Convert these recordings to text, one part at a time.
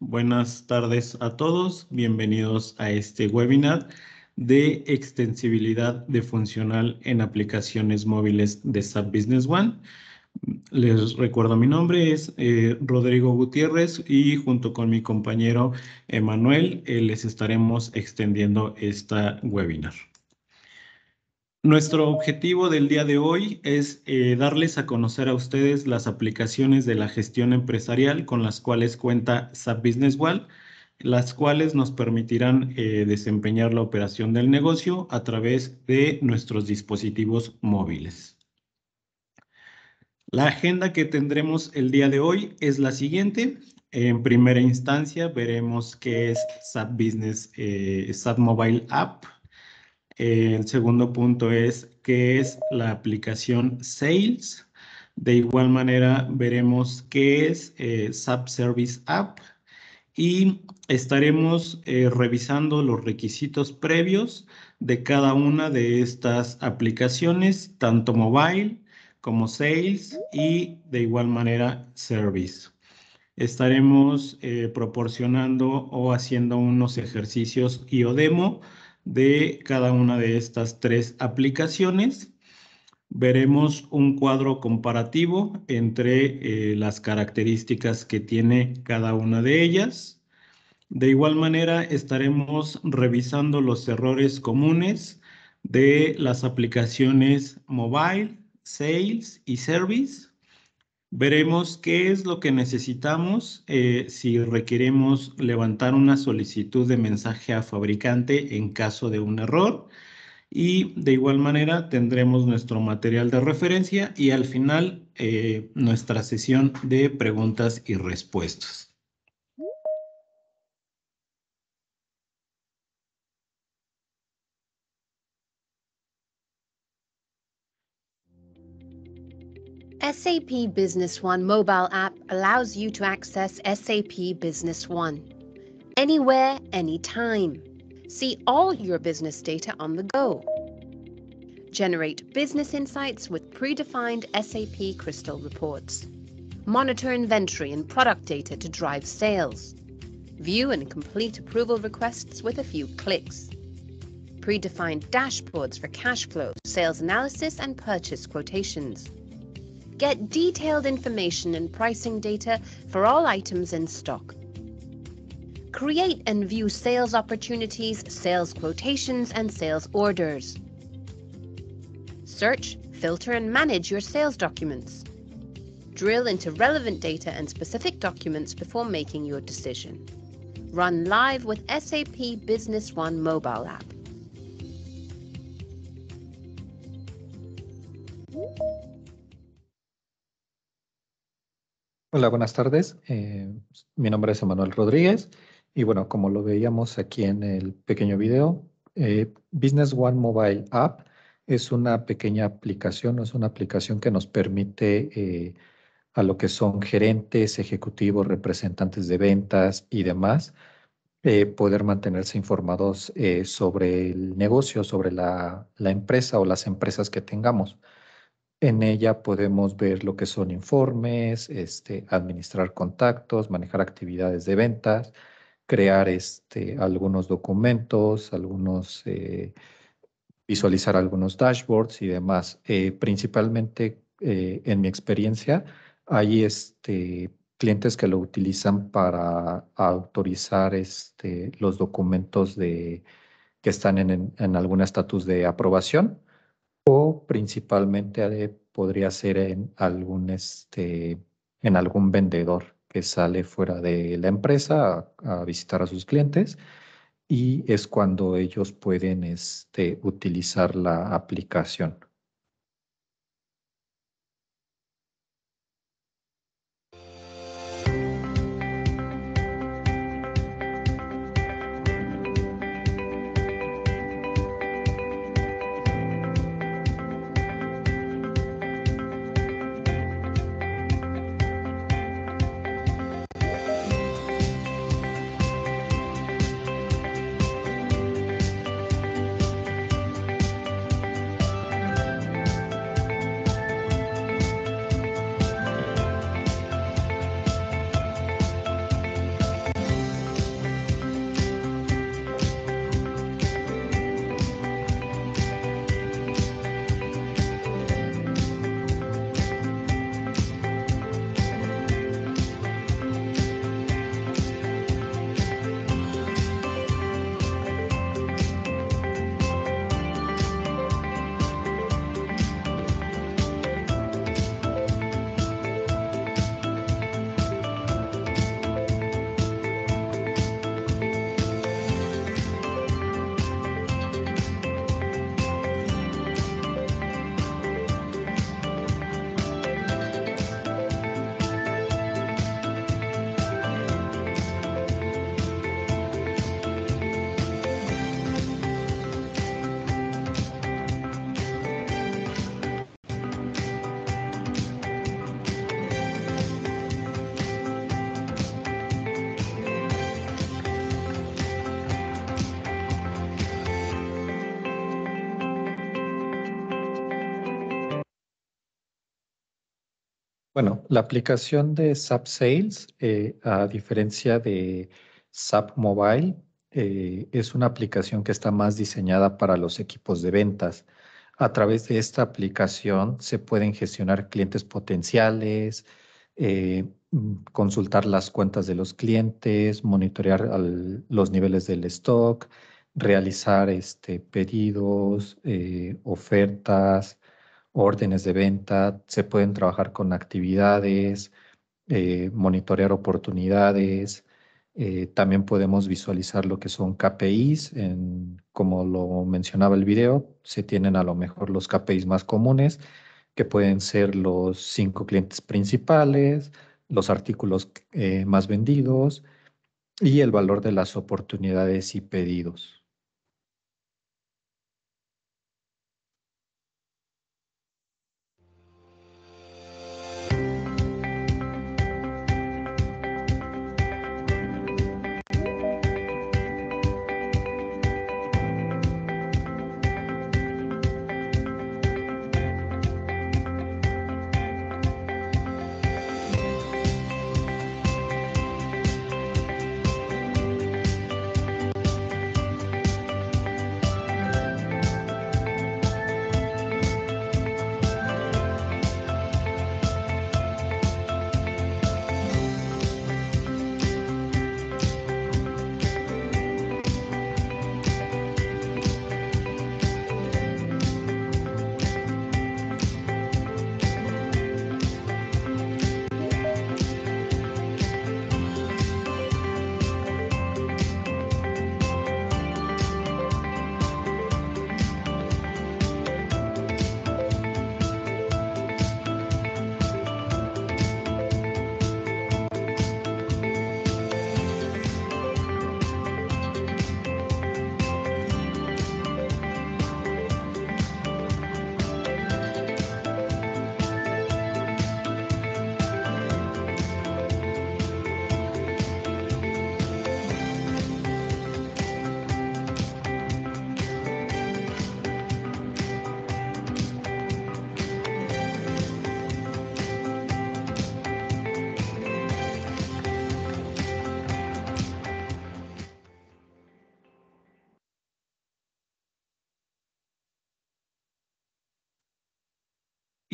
Buenas tardes a todos, bienvenidos a este webinar de extensibilidad de funcional en aplicaciones móviles de SAP Business One. Les recuerdo mi nombre, es eh, Rodrigo Gutiérrez y junto con mi compañero Emanuel eh, les estaremos extendiendo esta webinar. Nuestro objetivo del día de hoy es eh, darles a conocer a ustedes las aplicaciones de la gestión empresarial con las cuales cuenta SAP Business World, las cuales nos permitirán eh, desempeñar la operación del negocio a través de nuestros dispositivos móviles. La agenda que tendremos el día de hoy es la siguiente. En primera instancia veremos qué es SAP Business, eh, SAP Mobile App eh, el segundo punto es qué es la aplicación Sales. De igual manera veremos qué es eh, Service App y estaremos eh, revisando los requisitos previos de cada una de estas aplicaciones, tanto mobile como sales y de igual manera service. Estaremos eh, proporcionando o haciendo unos ejercicios y o demo de cada una de estas tres aplicaciones. Veremos un cuadro comparativo entre eh, las características que tiene cada una de ellas. De igual manera, estaremos revisando los errores comunes de las aplicaciones Mobile, Sales y Service Veremos qué es lo que necesitamos, eh, si requeremos levantar una solicitud de mensaje a fabricante en caso de un error. Y de igual manera tendremos nuestro material de referencia y al final eh, nuestra sesión de preguntas y respuestas. SAP Business One mobile app allows you to access SAP Business One anywhere, anytime. See all your business data on the go. Generate business insights with predefined SAP Crystal reports. Monitor inventory and product data to drive sales. View and complete approval requests with a few clicks. Predefined dashboards for cash flow, sales analysis, and purchase quotations Get detailed information and pricing data for all items in stock. Create and view sales opportunities, sales quotations, and sales orders. Search, filter, and manage your sales documents. Drill into relevant data and specific documents before making your decision. Run live with SAP Business One mobile app. Hola, buenas tardes. Eh, mi nombre es Emanuel Rodríguez y bueno, como lo veíamos aquí en el pequeño video, eh, Business One Mobile App es una pequeña aplicación, es una aplicación que nos permite eh, a lo que son gerentes, ejecutivos, representantes de ventas y demás, poder mantenerse informados sobre el negocio, sobre la, empresa o las empresas que tengamos. En ella podemos ver lo que son informes, este, administrar contactos, manejar actividades de ventas, crear este, algunos documentos, algunos, eh, visualizar algunos dashboards y demás. Eh, principalmente, eh, en mi experiencia, hay este, clientes que lo utilizan para autorizar este, los documentos de, que están en, en algún estatus de aprobación o principalmente podría ser en algún, este, en algún vendedor que sale fuera de la empresa a, visitar a sus clientes y es cuando ellos pueden este, utilizar la aplicación. la aplicación de SAP Sales, eh, a diferencia de SAP Mobile, eh, es una aplicación que está más diseñada para los equipos de ventas. A través de esta aplicación se pueden gestionar clientes potenciales, eh, consultar las cuentas de los clientes, monitorear los niveles del stock, realizar este, pedidos, ofertas, órdenes de venta, se pueden trabajar con actividades, eh, monitorear oportunidades, eh, también podemos visualizar lo que son KPIs, como lo mencionaba el video, se tienen a lo mejor los KPIs más comunes, que pueden ser los cinco clientes principales, los artículos eh, más vendidos y el valor de las oportunidades y pedidos.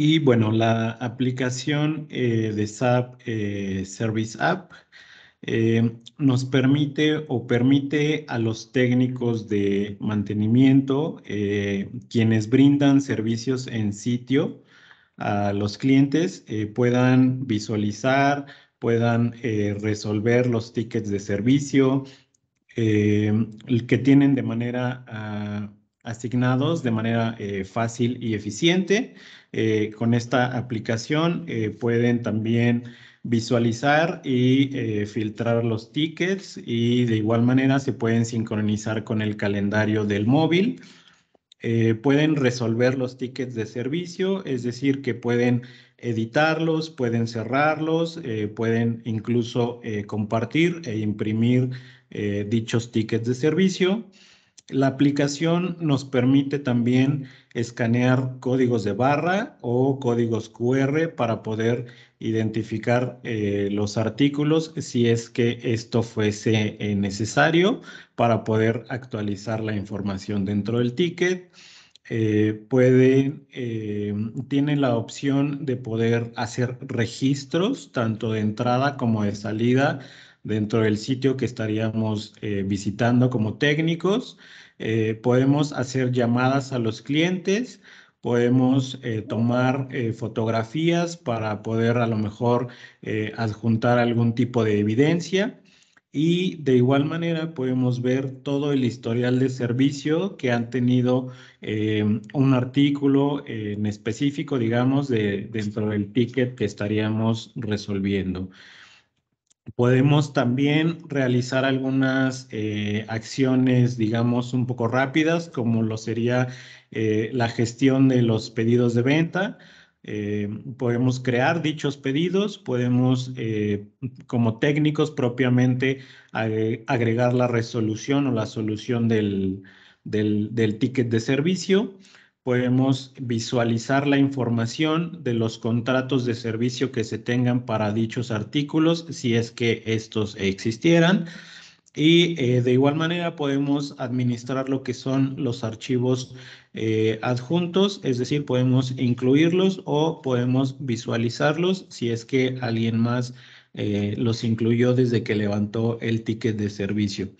Y bueno, la aplicación eh, de SAP eh, Service App eh, nos permite o permite a los técnicos de mantenimiento, quienes brindan servicios en sitio a los clientes, puedan visualizar, puedan resolver los tickets de servicio que tienen de manera... Ah, asignados de manera fácil y eficiente eh, con esta aplicación eh, pueden también visualizar y eh, filtrar los tickets y de igual manera se pueden sincronizar con el calendario del móvil. pueden resolver los tickets de servicio, es decir, que pueden editarlos, pueden cerrarlos, pueden incluso compartir e imprimir dichos tickets de servicio. La aplicación nos permite también escanear códigos de barra o códigos QR para poder identificar eh, los artículos si es que esto fuese eh, necesario para poder actualizar la información dentro del ticket. Eh, em, tiene la opción de poder hacer registros tanto de entrada como de salida dentro del sitio que estaríamos eh, visitando como técnicos. Eh, podemos hacer llamadas a los clientes, podemos eh, tomar fotografías para poder a lo mejor adjuntar algún tipo de evidencia. Y de igual manera podemos ver todo el historial de servicio que han tenido em, un artículo en específico, digamos, de, dentro del ticket que estaríamos resolviendo. Podemos también realizar algunas eh, acciones, digamos, un poco rápidas, como lo sería eh, la gestión de los pedidos de venta. Eh, podemos crear dichos pedidos, podemos como técnicos propiamente agregar la resolución o la solución del ticket de servicio podemos visualizar la información de los contratos de servicio que se tengan para dichos artículos, si es que estos existieran. Y eh, de igual manera podemos administrar lo que son los archivos eh, adjuntos, es decir, podemos incluirlos o podemos visualizarlos si es que alguien más eh, los incluyó desde que levantó el ticket de servicio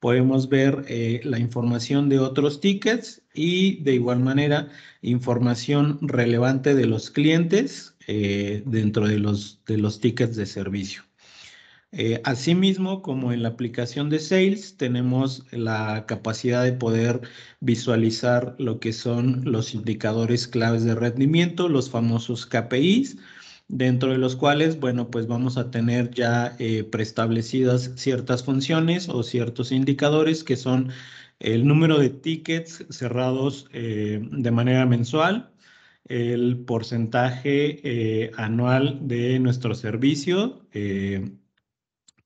podemos ver eh, la información de otros tickets y de igual manera información relevante de los clientes eh, dentro de los, de los tickets de servicio. Eh, asimismo, como en la aplicación de Sales, tenemos la capacidad de poder visualizar lo que son los indicadores claves de rendimiento, los famosos KPIs, dentro de los cuales, bueno, pues vamos a tener ya eh, preestablecidas ciertas funciones o ciertos indicadores que son el número de tickets cerrados eh, de manera mensual, el porcentaje eh, anual de nuestro servicio.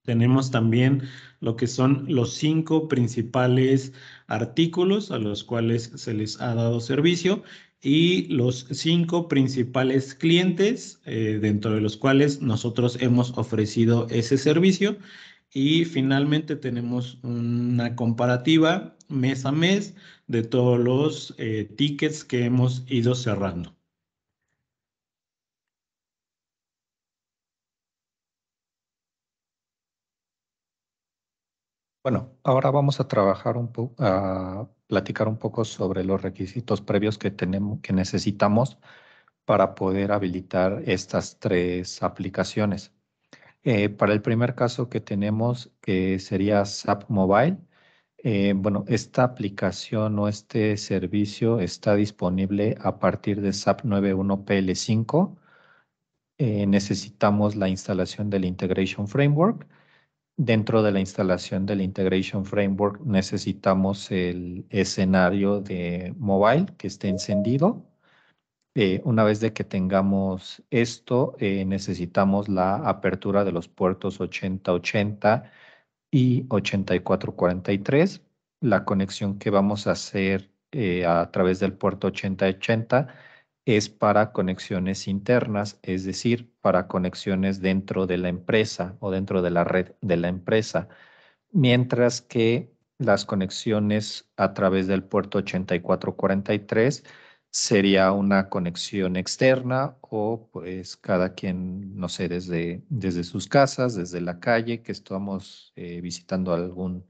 tenemos también lo que son los cinco principales artículos a los cuales se les ha dado servicio y los cinco principales clientes eh, dentro de los cuales nosotros hemos ofrecido ese servicio. Y finalmente tenemos una comparativa mes a mes de todos los eh, tickets que hemos ido cerrando. Bueno, ahora vamos a trabajar un poco, platicar un poco sobre los requisitos previos que tenemos, que necesitamos para poder habilitar estas tres aplicaciones. Eh, para el primer caso que tenemos, que sería SAP Mobile, eh, bueno, esta aplicación o este servicio está disponible a partir de SAP 9.1 PL5. necesitamos la instalación del Integration Framework dentro de la instalación del Integration Framework necesitamos el escenario de mobile que esté encendido. Eh, una vez de que tengamos esto, eh, necesitamos la apertura de los puertos 8080 y 8443. La conexión que vamos a hacer eh, a través del puerto 8080 es para conexiones internas, es decir, para conexiones dentro de la empresa o dentro de la red de la empresa, mientras que las conexiones a través del puerto 8443 sería una conexión externa o pues cada quien, no sé, desde, desde sus casas, desde la calle, que estamos eh, visitando algún,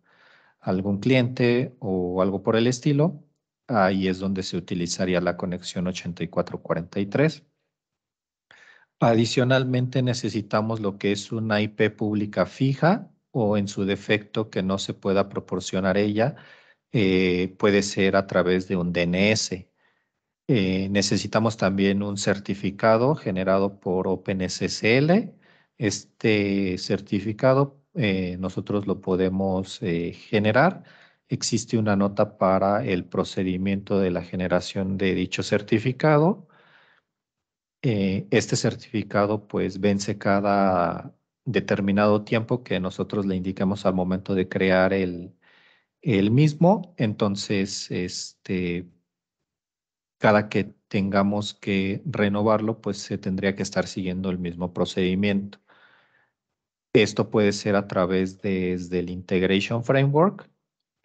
algún cliente o algo por el estilo, Ahí es donde se utilizaría la conexión 8443. Adicionalmente necesitamos lo que es una IP pública fija o en su defecto que no se pueda proporcionar ella, eh, puede ser a través de un DNS. Eh, necesitamos también un certificado generado por OpenSSL. Este certificado eh, nosotros lo podemos generar existe una nota para el procedimiento de la generación de dicho certificado. Eh, este certificado pues vence cada determinado tiempo que nosotros le indicamos al momento de crear el, el mismo. Entonces, este, cada que tengamos que renovarlo, pues se tendría que estar siguiendo el mismo procedimiento. Esto puede ser a través desde el Integration Framework,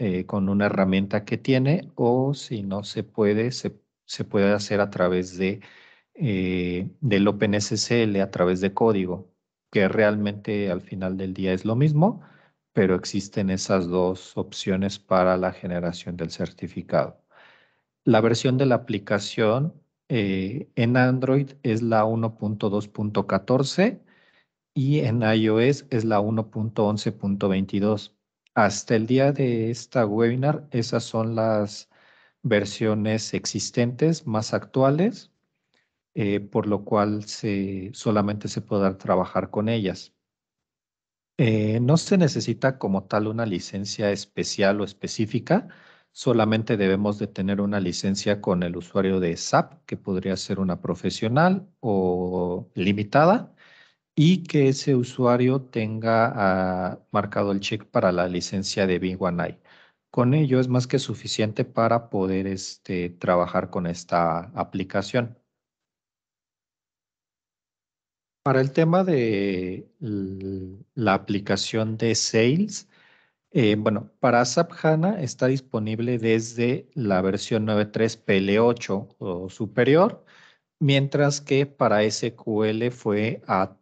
eh, con una herramienta que tiene o si no se puede, se, puede hacer a través de, eh, del OpenSSL, a través de código, que realmente al final del día es lo mismo, pero existen esas dos opciones para la generación del certificado. La versión de la aplicación eh, en Android es la 1.2.14 y en iOS es la 1.11.22. Hasta el día de esta webinar, esas son las versiones existentes más actuales, eh, por lo cual se, solamente se podrá trabajar con ellas. Eh, no se necesita como tal una licencia especial o específica, solamente debemos de tener una licencia con el usuario de SAP, que podría ser una profesional o limitada, y que ese usuario tenga ah, marcado el check para la licencia de B1i. Con ello es más que suficiente para poder este, trabajar con esta aplicación. Para el tema de la aplicación de Sales, eh, bueno, para SAP HANA está disponible desde la versión 9.3 PL8 o superior mientras que para SQL fue a,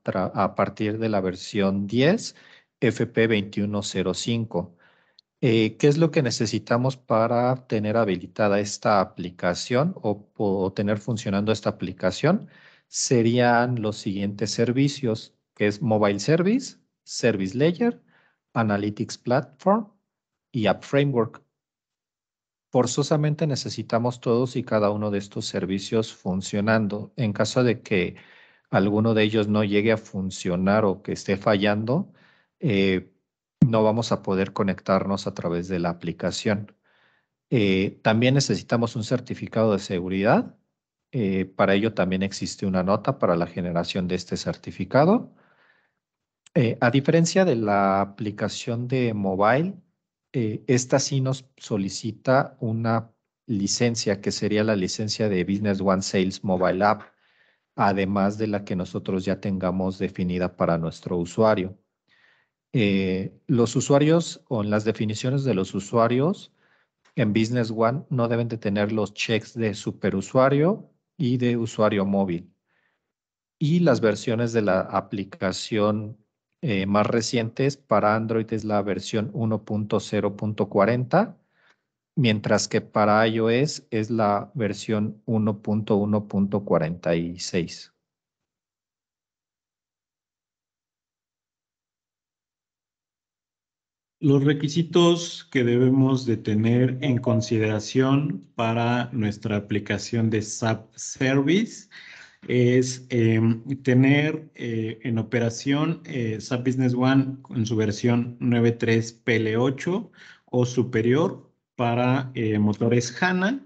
partir de la versión 10 FP2105. Eh, ¿Qué es lo que necesitamos para tener habilitada esta aplicación o, o, tener funcionando esta aplicación? Serían los siguientes servicios, que es Mobile Service, Service Layer, Analytics Platform y App Framework forzosamente necesitamos todos y cada uno de estos servicios funcionando. En caso de que alguno de ellos no llegue a funcionar o que esté fallando, eh, no vamos a poder conectarnos a través de la aplicación. Eh, también necesitamos un certificado de seguridad. Eh, para ello también existe una nota para la generación de este certificado. a diferencia de la aplicación de mobile, eh, esta sí nos solicita una licencia que sería la licencia de Business One Sales Mobile App, además de la que nosotros ya tengamos definida para nuestro usuario. Eh, los usuarios o las definiciones de los usuarios en Business One no deben de tener los checks de superusuario y de usuario móvil. Y las versiones de la aplicación eh, más recientes, para Android es la versión 1.0.40, mientras que para iOS es la versión 1.1.46. Los requisitos que debemos de tener en consideración para nuestra aplicación de SAP Service es em, tener eh, en operación eh, SAP Business One en su versión 9.3 PL8 o superior para eh, motores HANA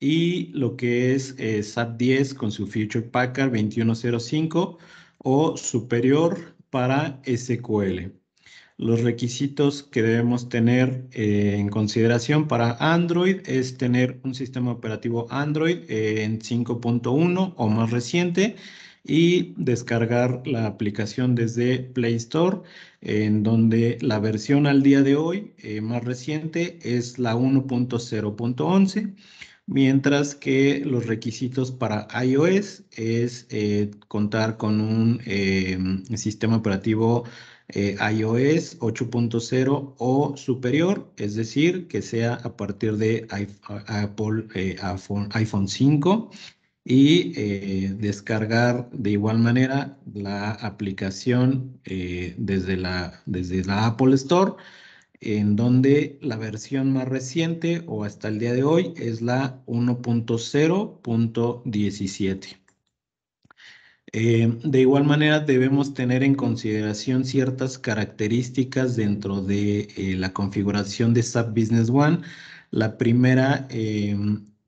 y lo que es SAP 10 con su Future Packer 2105 o superior para SQL. Los requisitos que debemos tener eh, en consideración para Android es tener un sistema operativo Android eh, en 5.1 o más reciente y descargar la aplicación desde Play Store, en donde la versión al día de hoy eh, más reciente es la 1.0.11 mientras que los requisitos para iOS es contar con un sistema operativo eh, iOS 8.0 o superior, es decir, que sea a partir de Apple eh, iPhone, 5 y eh, descargar de igual manera la aplicación desde, la, desde la Apple Store, en donde la versión más reciente o hasta el día de hoy es la 1.0.17. Eh, de igual manera, debemos tener en consideración ciertas características dentro de eh, la configuración de SAP Business One. La primera eh,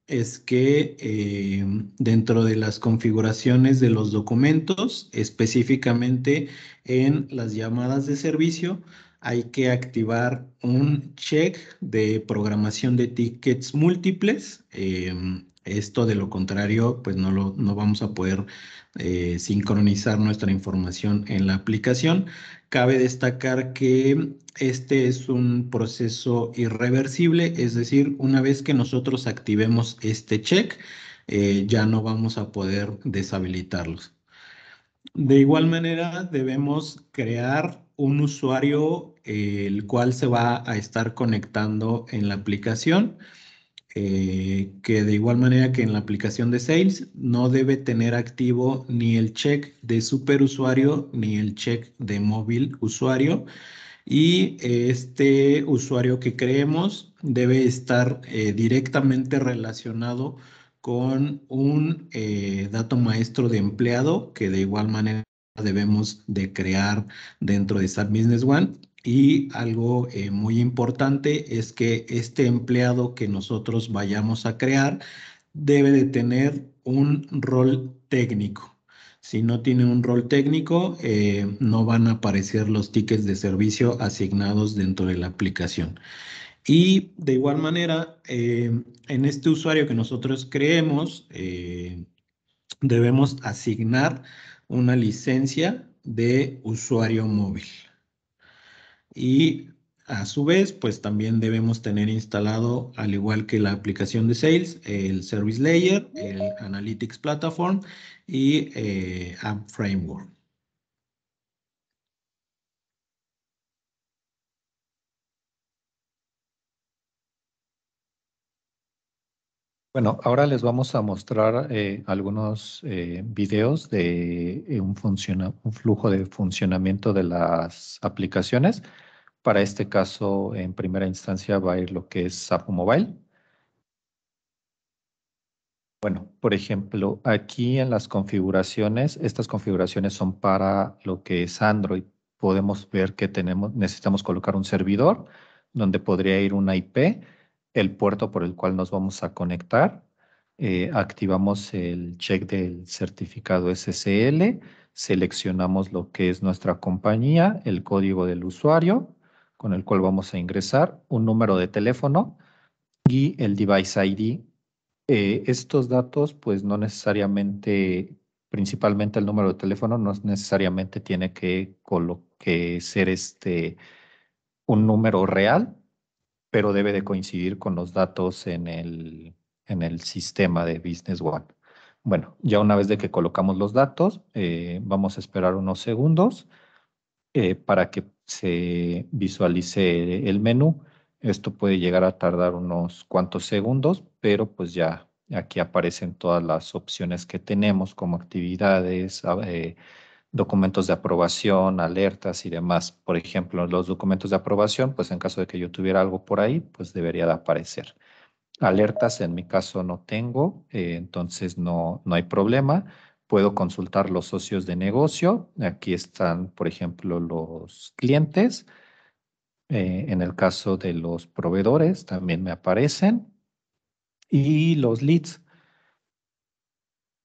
es que dentro de las configuraciones de los documentos, específicamente en las llamadas de servicio, hay que activar un check de programación de tickets múltiples. Esto de lo contrario, pues no, no vamos a poder eh, sincronizar nuestra información en la aplicación. Cabe destacar que este es un proceso irreversible, es decir, una vez que nosotros activemos este check, eh, ya no vamos a poder deshabilitarlos. De igual manera, debemos crear un usuario el cual se va a estar conectando en la aplicación. Eh, que de igual manera que en la aplicación de Sales no debe tener activo ni el check de superusuario ni el check de móvil usuario y eh, este usuario que creemos debe estar eh, directamente relacionado con un dato maestro de empleado que de igual manera debemos de crear dentro de SAP Business One y algo eh, muy importante es que este empleado que nosotros vayamos a crear debe de tener un rol técnico. Si no tiene un rol técnico, eh, no van a aparecer los tickets de servicio asignados dentro de la aplicación. Y de igual manera, eh, en este usuario que nosotros creemos, debemos asignar una licencia de usuario móvil y a su vez, pues también debemos tener instalado, al igual que la aplicación de Sales, el Service Layer, el Analytics Platform y eh, App Framework. Bueno, ahora les vamos a mostrar eh, algunos eh, videos de eh, un, un, flujo de funcionamiento de las aplicaciones. Para este caso, en primera instancia va a ir lo que es Sapo Mobile. Bueno, por ejemplo, aquí en las configuraciones, estas configuraciones son para lo que es Android. Podemos ver que tenemos, necesitamos colocar un servidor donde podría ir una IP el puerto por el cual nos vamos a conectar. Eh, activamos el check del certificado SSL, seleccionamos lo que es nuestra compañía, el código del usuario con el cual vamos a ingresar, un número de teléfono y el device ID. Eh, estos datos, pues no necesariamente, principalmente el número de teléfono, no necesariamente tiene que, que ser este, un número real, pero debe de coincidir con los datos en el, en el sistema de Business One. Bueno, ya una vez de que colocamos los datos, eh, vamos a esperar unos segundos eh, para que se visualice el menú. Esto puede llegar a tardar unos cuantos segundos, pero pues ya aquí aparecen todas las opciones que tenemos como actividades, ah, eh, documentos de aprobación, alertas y demás. Por ejemplo, los documentos de aprobación, pues en caso de que yo tuviera algo por ahí, pues debería de aparecer. Alertas en mi caso no tengo, eh, entonces no, no hay problema. Puedo consultar los socios de negocio. Aquí están, por ejemplo, los clientes. Eh, en el caso de los proveedores también me aparecen. Y los leads.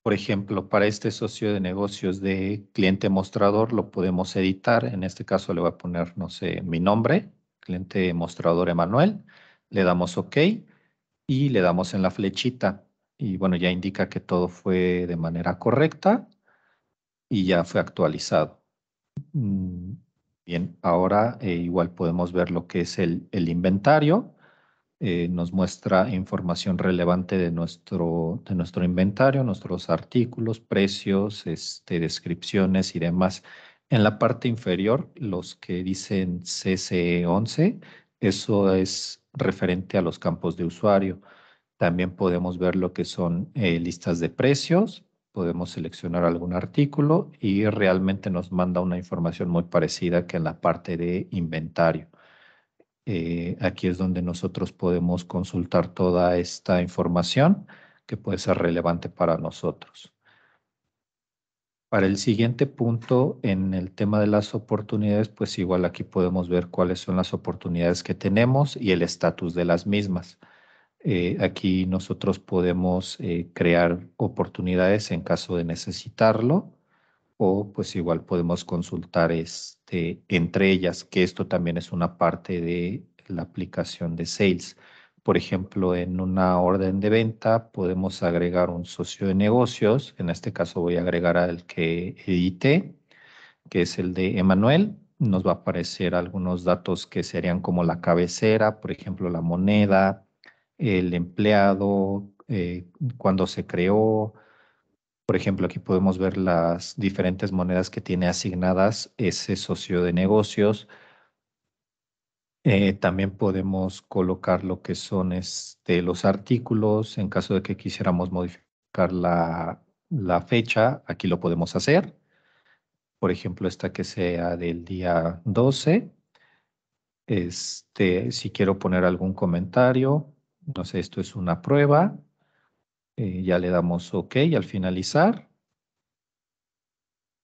Por ejemplo, para este socio de negocios de cliente mostrador lo podemos editar. En este caso le voy a poner, no sé, mi nombre, cliente mostrador Emanuel. Le damos OK y le damos en la flechita. Y bueno, ya indica que todo fue de manera correcta y ya fue actualizado. Mm, bien, ahora eh, igual podemos ver lo que es el inventario eh, nos muestra información relevante de nuestro, de nuestro inventario, nuestros artículos, precios, este, descripciones y demás. En la parte inferior, los que dicen CCE11, eso es referente a los campos de usuario. También podemos ver lo que son eh, listas de precios, podemos seleccionar algún artículo y realmente nos manda una información muy parecida que en la parte de inventario. Eh, aquí es donde nosotros podemos consultar toda esta información que puede ser relevante para nosotros. Para el siguiente punto, en el tema de las oportunidades, pues igual aquí podemos ver cuáles son las oportunidades que tenemos y el estatus de las mismas. Eh, aquí nosotros podemos eh, crear oportunidades en caso de necesitarlo o pues igual podemos consultar este, entre ellas, que esto también es una parte de la aplicación de Sales. Por ejemplo, en una orden de venta podemos agregar un socio de negocios. En este caso voy a agregar al que edité, que es el de Emanuel. Nos va a aparecer algunos datos que serían como la cabecera, por ejemplo, la moneda, el empleado, cuando eh, cuándo se creó, por ejemplo, aquí podemos ver las diferentes monedas que tiene asignadas ese socio de negocios. Eh, también podemos colocar lo que son este, los artículos. En caso de que quisiéramos modificar la, la fecha, aquí lo podemos hacer. Por ejemplo, esta que sea del día 12. Este, si quiero poner algún comentario, no sé, esto es una prueba. Eh, ya le damos OK al finalizar.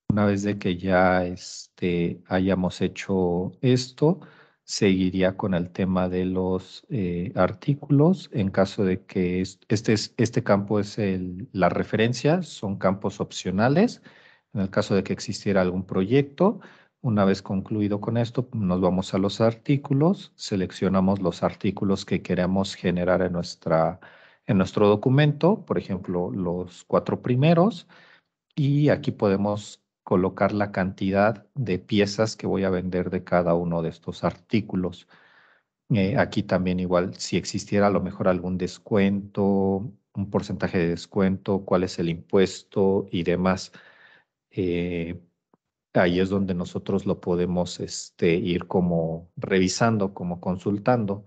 Una vez de que ya este, hayamos hecho esto, seguiría con el tema de los eh, artículos. En caso de que este, este campo es el, la referencia, son campos opcionales. En el caso de que existiera algún proyecto, una vez concluido con esto, nos vamos a los artículos, seleccionamos los artículos que queremos generar en nuestra en nuestro documento, por ejemplo, los cuatro primeros, y aquí podemos colocar la cantidad de piezas que voy a vender de cada uno de estos artículos. Eh, aquí también igual, si existiera a lo mejor algún descuento, un porcentaje de descuento, cuál es el impuesto y demás. Eh, ahí es donde nosotros lo podemos este, ir como revisando, como consultando.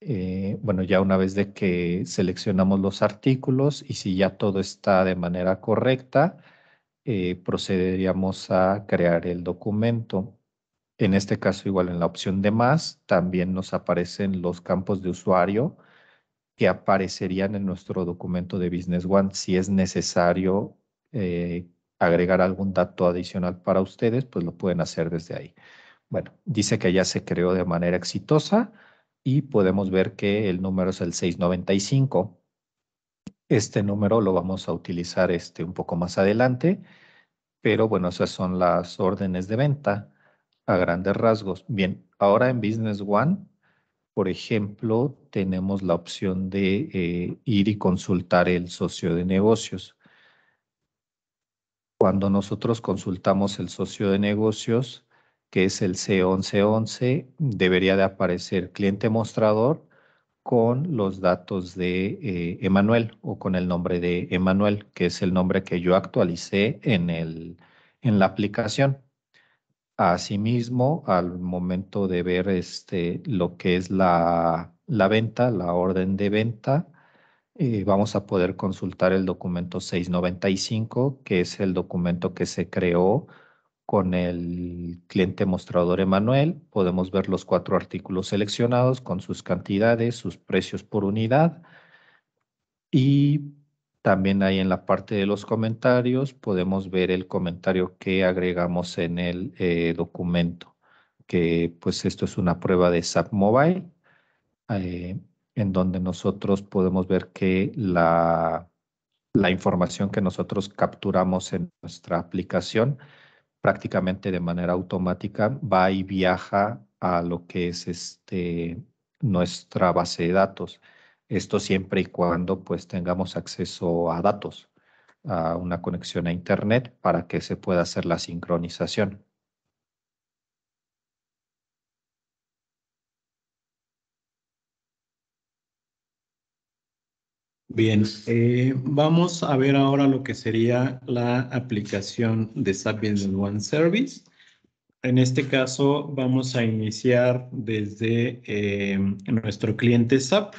Eh, bueno, ya una vez de que seleccionamos los artículos y si ya todo está de manera correcta, eh, procederíamos a crear el documento. En este caso, igual en la opción de más, también nos aparecen los campos de usuario que aparecerían en nuestro documento de Business One. Si es necesario eh, agregar algún dato adicional para ustedes, pues lo pueden hacer desde ahí. Bueno, dice que ya se creó de manera exitosa y podemos ver que el número es el 695. Este número lo vamos a utilizar este un poco más adelante, pero bueno, esas son las órdenes de venta a grandes rasgos. Bien, ahora en Business One, por ejemplo, tenemos la opción de eh, ir y consultar el socio de negocios. Cuando nosotros consultamos el socio de negocios, que es el C1111, debería de aparecer cliente mostrador con los datos de eh, Emanuel o con el nombre de Emanuel, que es el nombre que yo actualicé en, el, en la aplicación. Asimismo, al momento de ver este, lo que es la, venta, la orden de venta, eh, vamos a poder consultar el documento 695, que es el documento que se creó con el cliente mostrador Emanuel podemos ver los cuatro artículos seleccionados con sus cantidades, sus precios por unidad y también ahí en la parte de los comentarios podemos ver el comentario que agregamos en el eh, documento, que pues esto es una prueba de SAP Mobile, eh, en donde nosotros podemos ver que la, la información que nosotros capturamos en nuestra aplicación prácticamente de manera automática va y viaja a lo que es este, nuestra base de datos. Esto siempre y cuando pues tengamos acceso a datos, a una conexión a internet para que se pueda hacer la sincronización. Bien, eh, vamos a ver ahora lo que sería la aplicación de SAP Business One Service. En este caso vamos a iniciar desde eh, nuestro cliente SAP.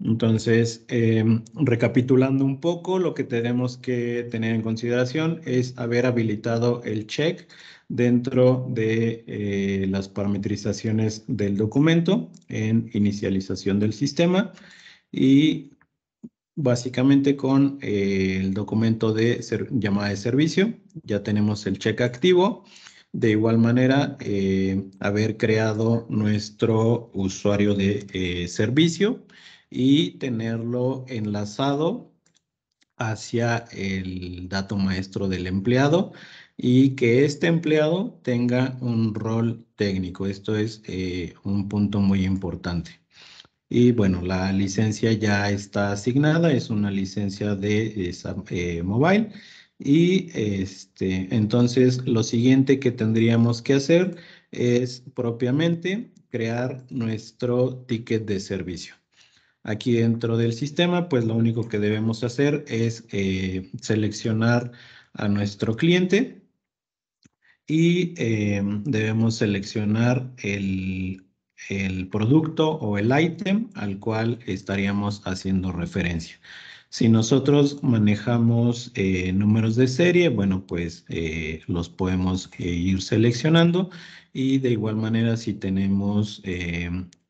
Entonces, em, recapitulando un poco, lo que tenemos que tener en consideración es haber habilitado el check dentro de eh, las parametrizaciones del documento en inicialización del sistema y básicamente con eh, el documento de llamada de servicio. Ya tenemos el check activo. De igual manera, eh, haber creado nuestro usuario de eh, servicio y tenerlo enlazado hacia el dato maestro del empleado y que este empleado tenga un rol técnico. Esto es un punto muy importante. Y bueno, la licencia ya está asignada, es una licencia de eh, mobile. Y este, entonces lo siguiente que tendríamos que hacer es propiamente crear nuestro ticket de servicio. Aquí dentro del sistema, pues lo único que debemos hacer es eh, seleccionar a nuestro cliente y eh, debemos seleccionar el el producto o el ítem al cual estaríamos haciendo referencia. Si nosotros manejamos eh, números de serie, bueno, pues eh, los podemos eh, ir seleccionando y de igual manera si tenemos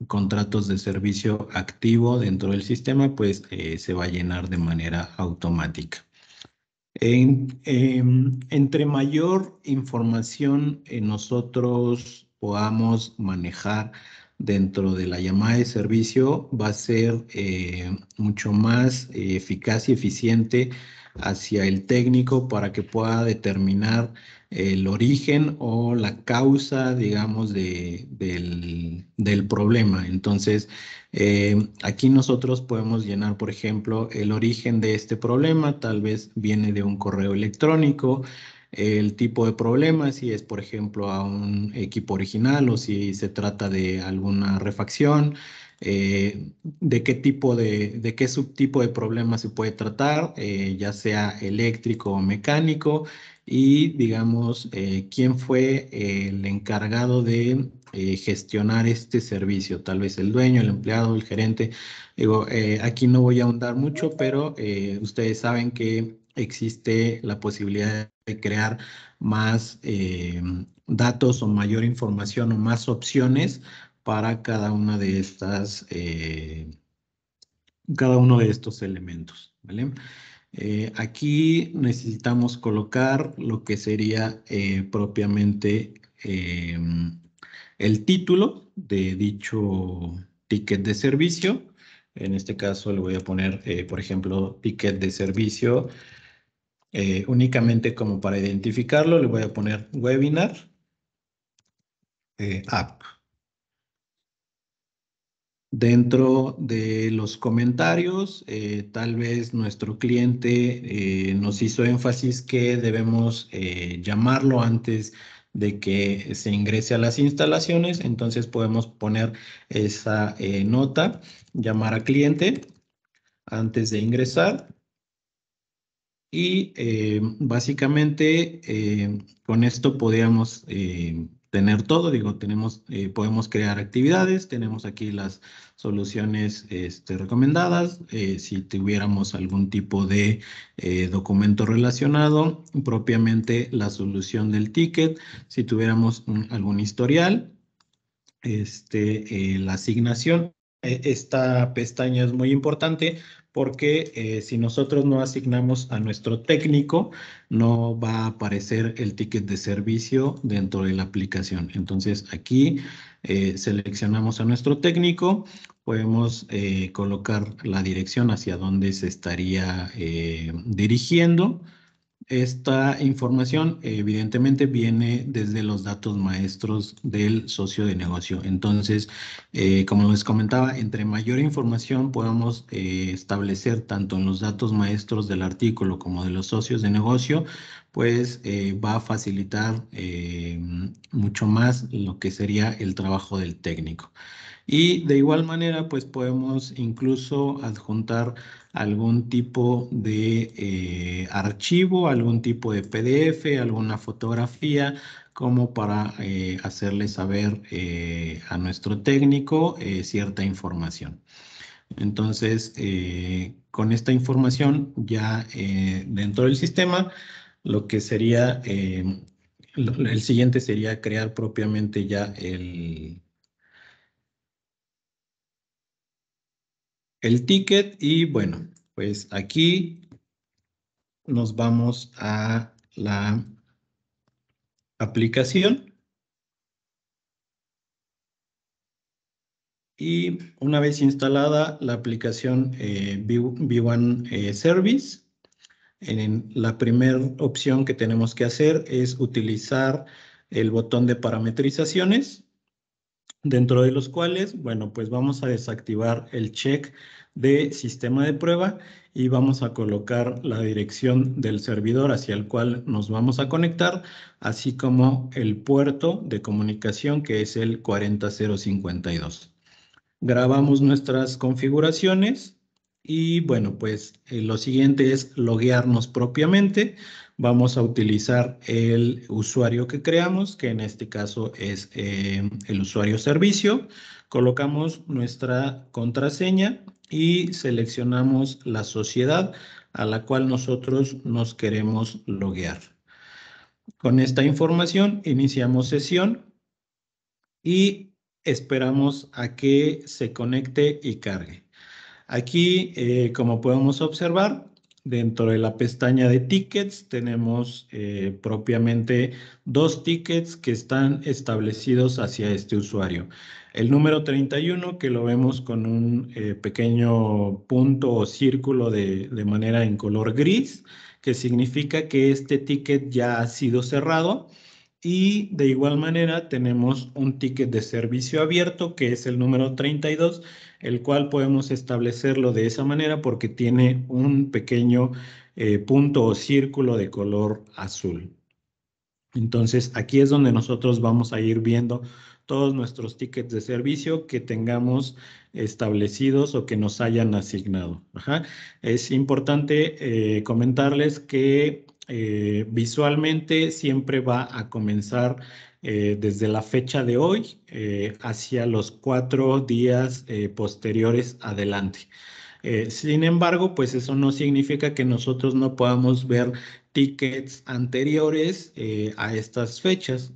contratos de servicio activo dentro del sistema, pues se va a llenar de manera automática. Em, entre mayor información nosotros podamos manejar dentro de la llamada de servicio va a ser eh, mucho más eh, eficaz y eficiente hacia el técnico para que pueda determinar el origen o la causa, digamos, del, problema. Entonces, eh, aquí nosotros podemos llenar, por ejemplo, el origen de este problema, tal vez viene de un correo electrónico, el tipo de problema, si es por ejemplo a un equipo original o si se trata de alguna refacción, eh, de qué tipo de, de qué subtipo de problema se puede tratar, eh, ya sea eléctrico o mecánico, y digamos eh, quién fue el encargado de gestionar este servicio, tal vez el dueño, el empleado, el gerente. Digo, aquí no voy a ahondar mucho, pero ustedes saben que existe la posibilidad de crear más eh, datos o mayor información o más opciones para cada una de estas, eh, cada uno de estos elementos, eh, aquí necesitamos colocar lo que sería propiamente el título de dicho ticket de servicio. En este caso le voy a poner, por ejemplo, ticket de servicio eh, únicamente como para identificarlo, le voy a poner webinar eh, app. Dentro de los comentarios, eh, tal vez nuestro cliente nos hizo énfasis que debemos llamarlo antes de que se ingrese a las instalaciones, entonces podemos poner esa nota, llamar a cliente antes de ingresar y eh, básicamente eh, con esto podíamos eh, tener todo, digo, tenemos, podemos crear actividades, tenemos aquí las soluciones este, recomendadas, si tuviéramos algún tipo de documento relacionado, propiamente la solución del ticket, si tuviéramos algún historial, este, la asignación, esta pestaña es muy importante porque eh, si nosotros no asignamos a nuestro técnico, no va a aparecer el ticket de servicio dentro de la aplicación. Entonces aquí eh, seleccionamos a nuestro técnico, podemos eh, colocar la dirección hacia donde se estaría dirigiendo, esta información evidentemente viene desde los datos maestros del socio de negocio. Entonces, eh, como les comentaba, entre mayor información podamos eh, establecer tanto en los datos maestros del artículo como de los socios de negocio, pues eh, va a facilitar mucho más lo que sería el trabajo del técnico. Y de igual manera, pues podemos incluso adjuntar algún tipo de eh, archivo, algún tipo de PDF, alguna fotografía, como para eh, hacerle saber eh, a nuestro técnico cierta información. Entonces, con esta información ya dentro del sistema, lo que sería, el siguiente sería crear propiamente ya el, el ticket y bueno, pues aquí nos vamos a la aplicación. Y una vez instalada la aplicación eh, V1 eh, Service, la primera opción que tenemos que hacer es utilizar el botón de parametrizaciones dentro de los cuales, bueno, pues vamos a desactivar el check de sistema de prueba y vamos a colocar la dirección del servidor hacia el cual nos vamos a conectar, así como el puerto de comunicación que es el 40052. Grabamos nuestras configuraciones y bueno, pues eh, lo siguiente es loguearnos propiamente vamos a utilizar el usuario que creamos, que en este caso es eh, el usuario servicio. Colocamos nuestra contraseña y seleccionamos la sociedad a la cual nosotros nos queremos loguear. Con esta información iniciamos sesión y esperamos a que se conecte y cargue. Aquí, eh, como podemos observar, Dentro de la pestaña de tickets tenemos eh, propiamente dos tickets que están establecidos hacia este usuario. El número 31 que lo vemos con un eh, pequeño punto o círculo de, de manera en color gris, que significa que este ticket ya ha sido cerrado y de igual manera tenemos un ticket de servicio abierto que es el número 32, el cual podemos establecerlo de esa manera porque tiene un pequeño eh, punto o círculo de color azul. Entonces aquí es donde nosotros vamos a ir viendo todos nuestros tickets de servicio que tengamos establecidos o que nos hayan asignado. Es importante eh, comentarles que eh, visualmente siempre va a comenzar eh, desde la fecha de hoy eh, hacia los cuatro días posteriores adelante. sin embargo, pues eso no significa que nosotros no podamos ver tickets anteriores a estas fechas.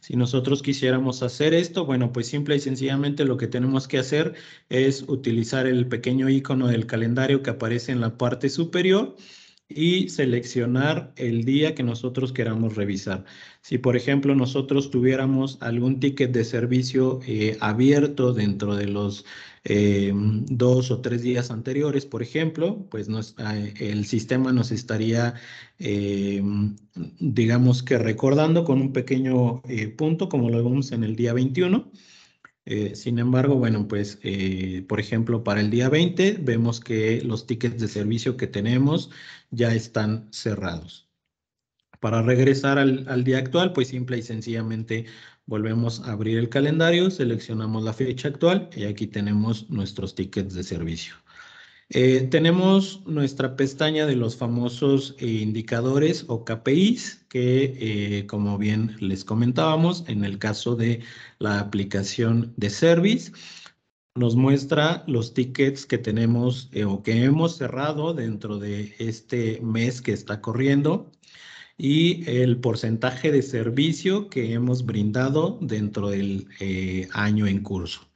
Si nosotros quisiéramos hacer esto, bueno, pues simple y sencillamente lo que tenemos que hacer es utilizar el pequeño icono del calendario que aparece en la parte superior y seleccionar el día que nosotros queramos revisar. Si, por ejemplo, nosotros tuviéramos algún ticket de servicio eh, abierto dentro de los eh, dos o tres días anteriores, por ejemplo, pues eh, el sistema nos estaría, digamos que recordando con un pequeño punto, como lo vemos en el día 21, eh, sin embargo, bueno, pues, eh, por ejemplo, para el día 20 vemos que los tickets de servicio que tenemos ya están cerrados. Para regresar al día actual, pues simple y sencillamente volvemos a abrir el calendario, seleccionamos la fecha actual y aquí tenemos nuestros tickets de servicio. Eh, tenemos nuestra pestaña de los famosos eh, indicadores o KPIs, que eh, como bien les comentábamos, en el caso de la aplicación de Service, nos muestra los tickets que tenemos o que hemos cerrado dentro de este mes que está corriendo y el porcentaje de servicio que hemos brindado dentro del año en curso.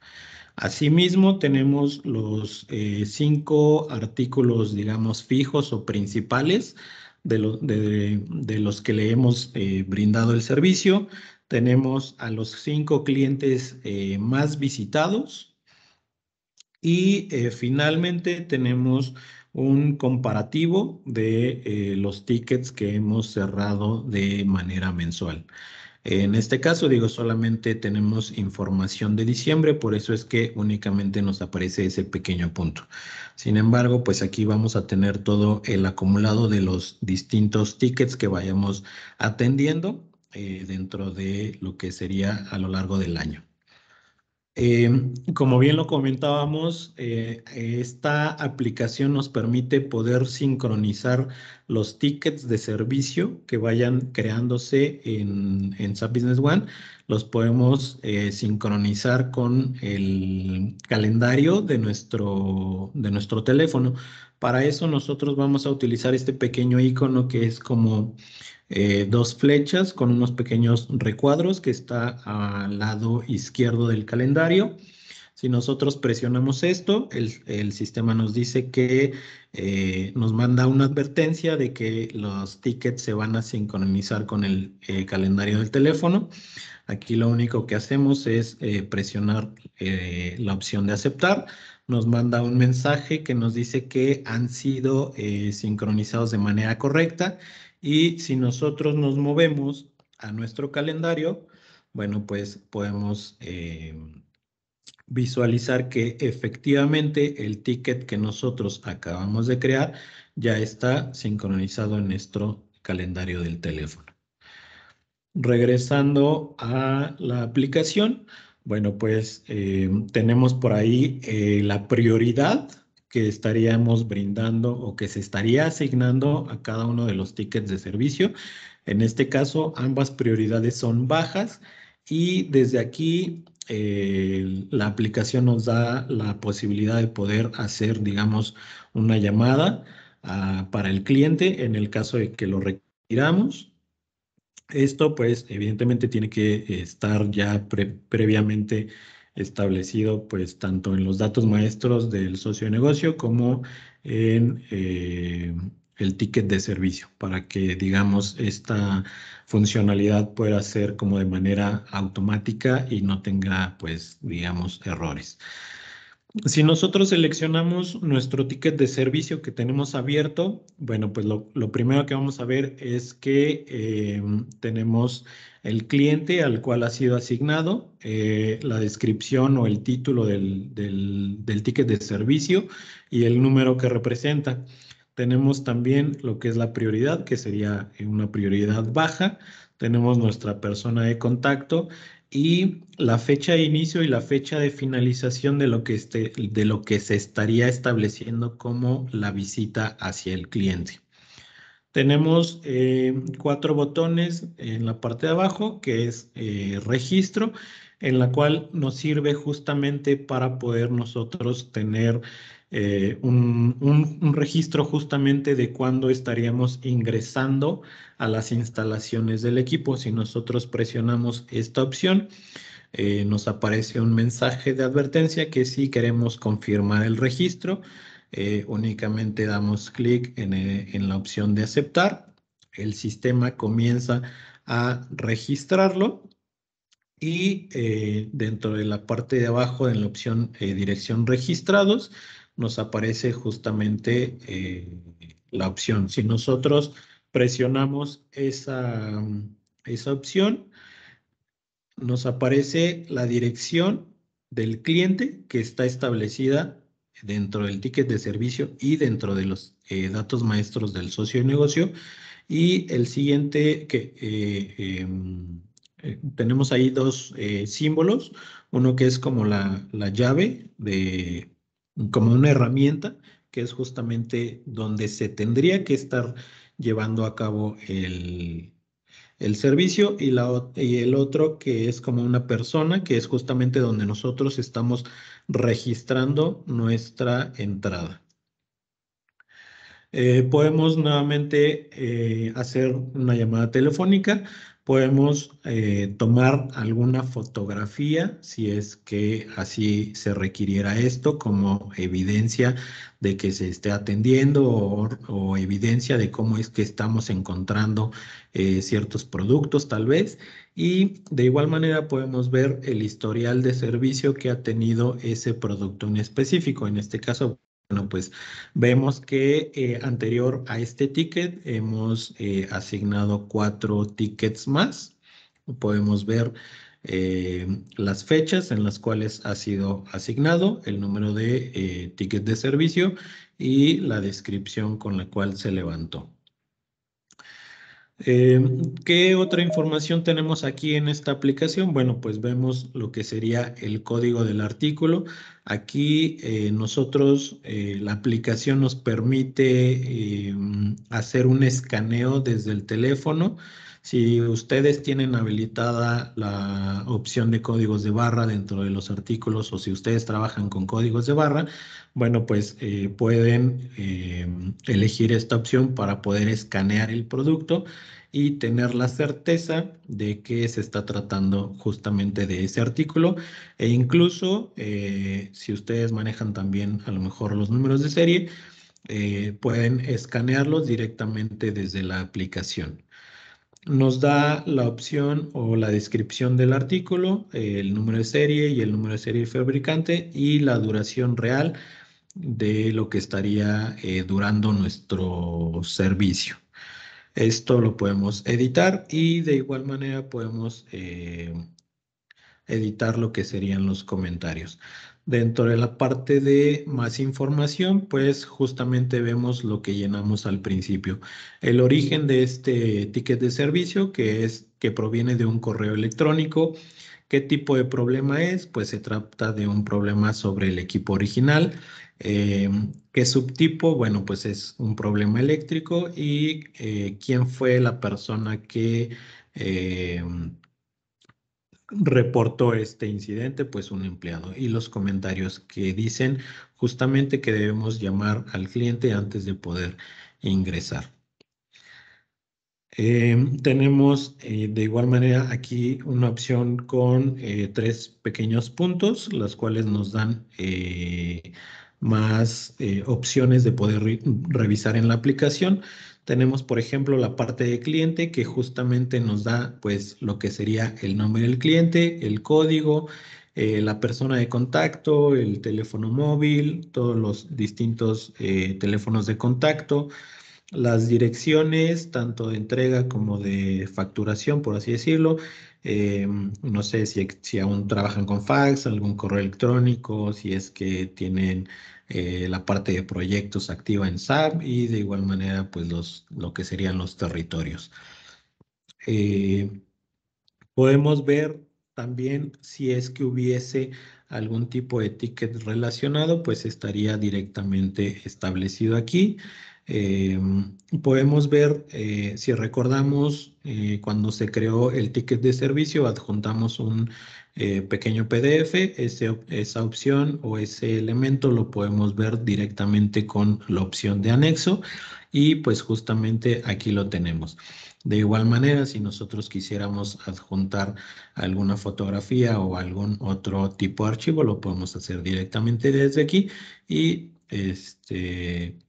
Asimismo, tenemos los eh, cinco artículos, digamos, fijos o principales de, los que le hemos eh, brindado el servicio. Tenemos a los cinco clientes eh, más visitados y finalmente tenemos un comparativo de los tickets que hemos cerrado de manera mensual. En este caso, digo, solamente tenemos información de diciembre, por eso es que únicamente nos aparece ese pequeño punto. Sin embargo, pues aquí vamos a tener todo el acumulado de los distintos tickets que vayamos atendiendo eh, dentro de lo que sería a lo largo del año. Em, como bien lo comentábamos, eh, esta aplicación nos permite poder sincronizar los tickets de servicio que vayan creándose en, en SAP Business One. Los podemos eh, sincronizar con el calendario de nuestro, de nuestro teléfono. Para eso nosotros vamos a utilizar este pequeño icono que es como eh, dos flechas con unos pequeños recuadros que está al lado izquierdo del calendario. Si nosotros presionamos esto, el, sistema nos dice que eh, nos manda una advertencia de que los tickets se van a sincronizar con el eh, calendario del teléfono. Aquí lo único que hacemos es presionar la opción de aceptar. Nos manda un mensaje que nos dice que han sido sincronizados de manera correcta y si nosotros nos movemos a nuestro calendario, bueno, pues podemos eh, visualizar que efectivamente el ticket que nosotros acabamos de crear ya está sincronizado en nuestro calendario del teléfono. Regresando a la aplicación, bueno, pues eh, tenemos por ahí eh, la prioridad que estaríamos brindando o que se estaría asignando a cada uno de los tickets de servicio. En este caso, ambas prioridades son bajas y desde aquí eh, la aplicación nos da la posibilidad de poder hacer, digamos, una llamada ah, para el cliente en el caso de que lo retiramos. Esto, pues, evidentemente tiene que estar ya previamente establecido pues tanto en los datos maestros del socio de negocio como en eh, el ticket de servicio para que digamos esta funcionalidad pueda ser como de manera automática y no tenga pues digamos errores si nosotros seleccionamos nuestro ticket de servicio que tenemos abierto, bueno, pues lo, primero que vamos a ver es que em, tenemos el cliente al cual ha sido asignado, eh, la descripción o el título del ticket de servicio y el número que representa. Tenemos también lo que es la prioridad, que sería una prioridad baja. Tenemos nuestra persona de contacto y la fecha de inicio y la fecha de finalización de lo que, este, de lo que se estaría estableciendo como la visita hacia el cliente. Tenemos eh, cuatro botones en la parte de abajo, que es eh, registro, en la cual nos sirve justamente para poder nosotros tener eh, un, registro justamente de cuándo estaríamos ingresando a las instalaciones del equipo. Si nosotros presionamos esta opción, eh, nos aparece un mensaje de advertencia que si queremos confirmar el registro, eh, únicamente damos clic en, la opción de aceptar. El sistema comienza a registrarlo y dentro de la parte de abajo en la opción dirección registrados nos aparece justamente eh, la opción. Si nosotros presionamos esa, esa opción, nos aparece la dirección del cliente que está establecida dentro del ticket de servicio y dentro de los eh, datos maestros del socio de negocio. Y el siguiente que eh, em, tenemos ahí dos símbolos, uno que es como la, la llave de, como una herramienta que es justamente donde se tendría que estar llevando a cabo el, servicio y, y el otro que es como una persona, que es justamente donde nosotros estamos registrando nuestra entrada. Eh, podemos nuevamente eh, hacer una llamada telefónica Podemos eh, tomar alguna fotografía si es que así se requiriera esto como evidencia de que se esté atendiendo o, evidencia de cómo es que estamos encontrando eh, ciertos productos tal vez. Y de igual manera podemos ver el historial de servicio que ha tenido ese producto en específico. En este caso bueno, pues vemos que eh, anterior a este ticket hemos eh, asignado cuatro tickets más. Podemos ver eh, las fechas en las cuales ha sido asignado, el número de ticket de servicio y la descripción con la cual se levantó. Em, ¿Qué otra información tenemos aquí en esta aplicación? Bueno, pues vemos lo que sería el código del artículo. Aquí eh, nosotros, eh, la aplicación nos permite em, hacer un escaneo desde el teléfono si ustedes tienen habilitada la opción de códigos de barra dentro de los artículos o si ustedes trabajan con códigos de barra, bueno, pues eh, pueden eh, elegir esta opción para poder escanear el producto y tener la certeza de que se está tratando justamente de ese artículo e incluso eh, si ustedes manejan también a lo mejor los números de serie, pueden escanearlos directamente desde la aplicación nos da la opción o la descripción del artículo, el número de serie y el número de serie del fabricante y la duración real de lo que estaría eh, durando nuestro servicio. Esto lo podemos editar y de igual manera podemos eh, editar lo que serían los comentarios. Dentro de la parte de más información, pues justamente vemos lo que llenamos al principio. El origen de este ticket de servicio, que es que proviene de un correo electrónico. ¿Qué tipo de problema es? Pues se trata de un problema sobre el equipo original. Eh, ¿Qué subtipo? Bueno, pues es un problema eléctrico y eh, quién fue la persona que eh, reportó este incidente, pues un empleado. Y los comentarios que dicen justamente que debemos llamar al cliente antes de poder ingresar. Em, tenemos eh, de igual manera aquí una opción con eh, tres pequeños puntos, las cuales nos dan eh, más opciones de poder revisar en la aplicación. Tenemos, por ejemplo, la parte de cliente que justamente nos da pues lo que sería el nombre del cliente, el código, eh, la persona de contacto, el teléfono móvil, todos los distintos eh, teléfonos de contacto, las direcciones, tanto de entrega como de facturación, por así decirlo. Eh, no sé si, si, aún trabajan con fax, algún correo electrónico, si es que tienen eh, la parte de proyectos activa en SAP y de igual manera pues los, lo que serían los territorios. Eh, podemos ver también si es que hubiese algún tipo de ticket relacionado, pues estaría directamente establecido aquí. Eh, podemos ver, si recordamos, cuando se creó el ticket de servicio, adjuntamos un eh, pequeño PDF, esa opción o ese elemento lo podemos ver directamente con la opción de anexo y pues justamente aquí lo tenemos. De igual manera, si nosotros quisiéramos adjuntar alguna fotografía o algún otro tipo de archivo, lo podemos hacer directamente desde aquí y este,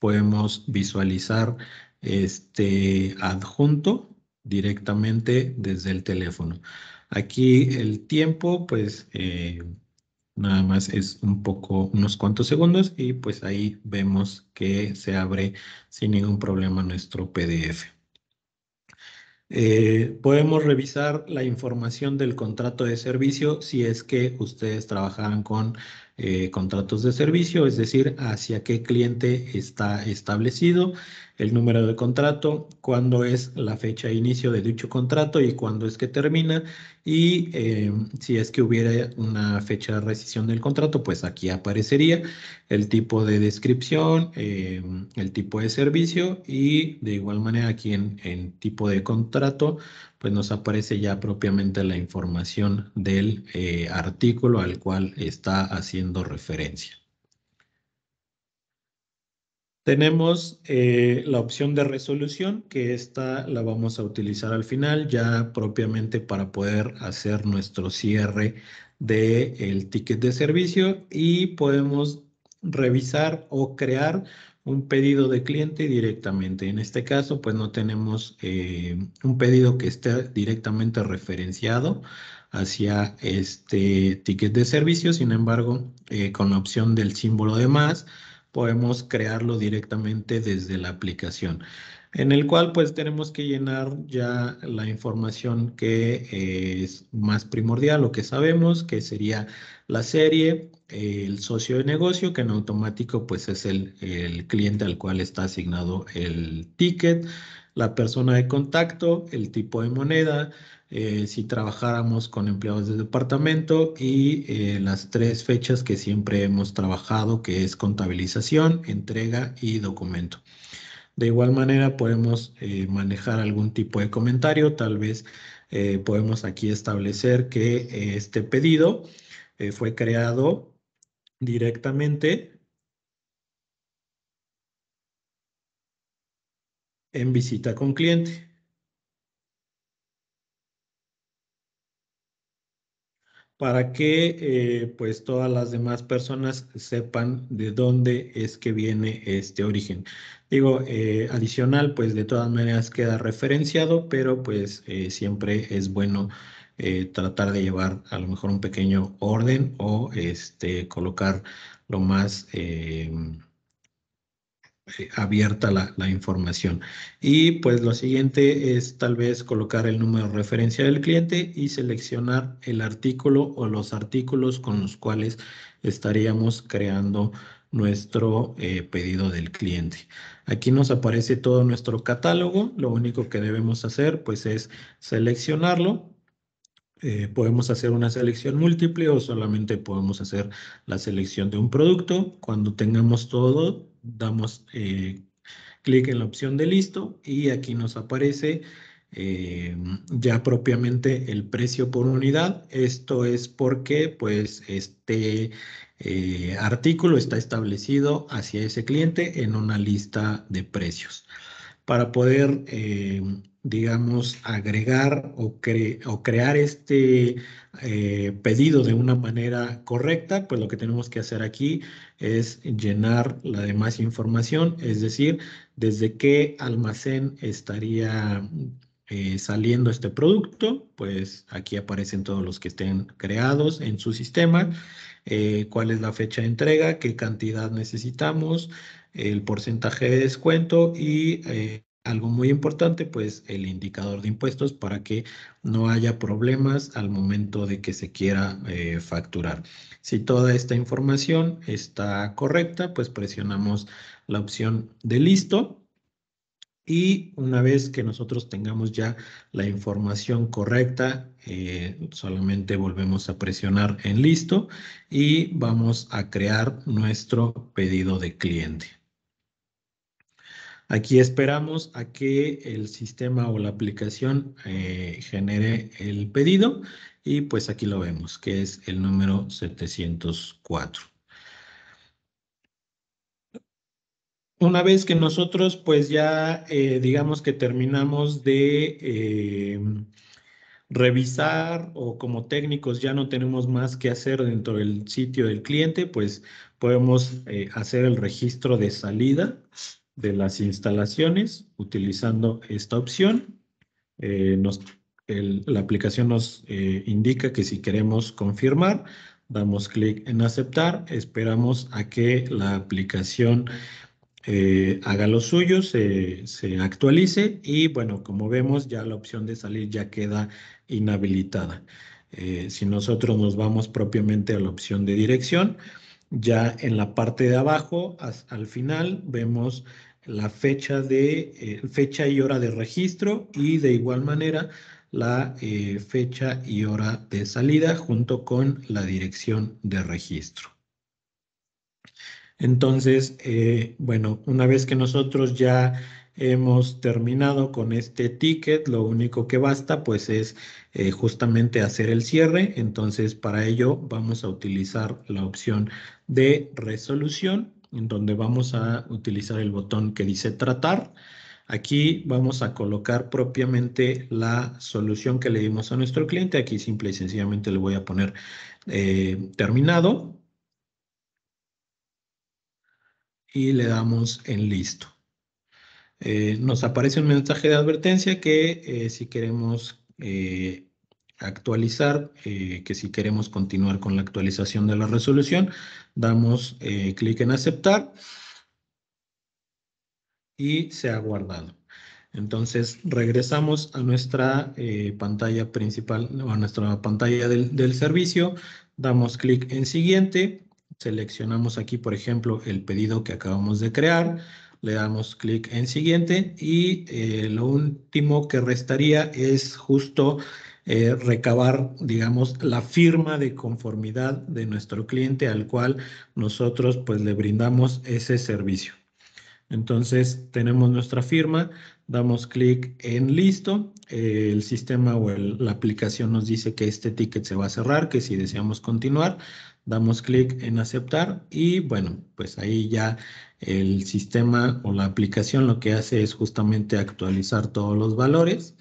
podemos visualizar este adjunto directamente desde el teléfono. Aquí el tiempo, pues eh, nada más es un poco, unos cuantos segundos y pues ahí vemos que se abre sin ningún problema nuestro PDF. Eh, podemos revisar la información del contrato de servicio si es que ustedes trabajaran con eh, contratos de servicio, es decir, hacia qué cliente está establecido, el número de contrato, cuándo es la fecha de inicio de dicho contrato y cuándo es que termina y eh, si es que hubiera una fecha de rescisión del contrato, pues aquí aparecería el tipo de descripción, eh, el tipo de servicio y de igual manera aquí en, tipo de contrato, pues nos aparece ya propiamente la información del eh, artículo al cual está haciendo referencia. Tenemos eh, la opción de resolución, que esta la vamos a utilizar al final, ya propiamente para poder hacer nuestro cierre del el ticket de servicio y podemos revisar o crear un pedido de cliente directamente. En este caso, pues no tenemos eh, un pedido que esté directamente referenciado hacia este ticket de servicio. Sin embargo, eh, con la opción del símbolo de más, podemos crearlo directamente desde la aplicación, en el cual pues tenemos que llenar ya la información que es más primordial, lo que sabemos, que sería la serie, el socio de negocio, que en automático pues es el, el cliente al cual está asignado el ticket, la persona de contacto, el tipo de moneda, eh, si trabajáramos con empleados del departamento y eh, las tres fechas que siempre hemos trabajado, que es contabilización, entrega y documento. De igual manera podemos eh, manejar algún tipo de comentario, tal vez podemos aquí establecer que este pedido fue creado directamente en visita con cliente. para que eh, pues todas las demás personas sepan de dónde es que viene este origen. Digo, eh, adicional, pues de todas maneras queda referenciado, pero pues eh, siempre es bueno tratar de llevar a lo mejor un pequeño orden o este, colocar lo más eh, abierta la, información. Y pues lo siguiente es tal vez colocar el número de referencia del cliente y seleccionar el artículo o los artículos con los cuales estaríamos creando nuestro eh, pedido del cliente. Aquí nos aparece todo nuestro catálogo, lo único que debemos hacer pues es seleccionarlo eh, podemos hacer una selección múltiple o solamente podemos hacer la selección de un producto. Cuando tengamos todo, damos eh, clic en la opción de listo y aquí nos aparece eh, ya propiamente el precio por unidad. Esto es porque pues este artículo está establecido hacia ese cliente en una lista de precios. Para poder digamos, agregar o, crear este eh, pedido de una manera correcta, pues lo que tenemos que hacer aquí es llenar la demás información, es decir, desde qué almacén estaría eh, saliendo este producto, pues aquí aparecen todos los que estén creados en su sistema, eh, cuál es la fecha de entrega, qué cantidad necesitamos, el porcentaje de descuento y algo muy importante, pues el indicador de impuestos para que no haya problemas al momento de que se quiera eh, facturar. Si toda esta información está correcta, pues presionamos la opción de listo. Y una vez que nosotros tengamos ya la información correcta, eh, solamente volvemos a presionar en listo y vamos a crear nuestro pedido de cliente. Aquí esperamos a que el sistema o la aplicación eh, genere el pedido y pues aquí lo vemos, que es el número 704. Una vez que nosotros pues ya eh, digamos que terminamos de eh, revisar o como técnicos ya no tenemos más que hacer dentro del sitio del cliente, pues podemos hacer el registro de salida de las instalaciones utilizando esta opción. Eh, la aplicación nos eh, indica que si queremos confirmar, damos clic en aceptar, esperamos a que la aplicación eh, haga lo suyo, se, actualice y bueno, como vemos ya la opción de salir ya queda inhabilitada. si nosotros nos vamos propiamente a la opción de dirección, ya en la parte de abajo, al final, vemos la fecha, de, eh, fecha y hora de registro y de igual manera la eh, fecha y hora de salida junto con la dirección de registro. Entonces, eh, bueno, una vez que nosotros ya hemos terminado con este ticket, lo único que basta pues es justamente hacer el cierre. Entonces, para ello vamos a utilizar la opción de resolución en donde vamos a utilizar el botón que dice tratar. Aquí vamos a colocar propiamente la solución que le dimos a nuestro cliente. Aquí simple y sencillamente le voy a poner eh, terminado. Y le damos en listo. Eh, nos aparece un mensaje de advertencia que eh, si queremos actualizar, eh, que si queremos continuar con la actualización de la resolución, damos eh, clic en aceptar y se ha guardado. Entonces regresamos a nuestra eh, pantalla principal, a nuestra pantalla del, del servicio, damos clic en siguiente, seleccionamos aquí por ejemplo el pedido que acabamos de crear, le damos clic en siguiente y lo último que restaría es justo eh, recabar, digamos, la firma de conformidad de nuestro cliente al cual nosotros pues le brindamos ese servicio. Entonces tenemos nuestra firma, damos clic en listo, eh, el sistema o la aplicación nos dice que este ticket se va a cerrar, que si deseamos continuar, damos clic en aceptar y bueno, pues ahí ya el sistema o la aplicación lo que hace es justamente actualizar todos los valores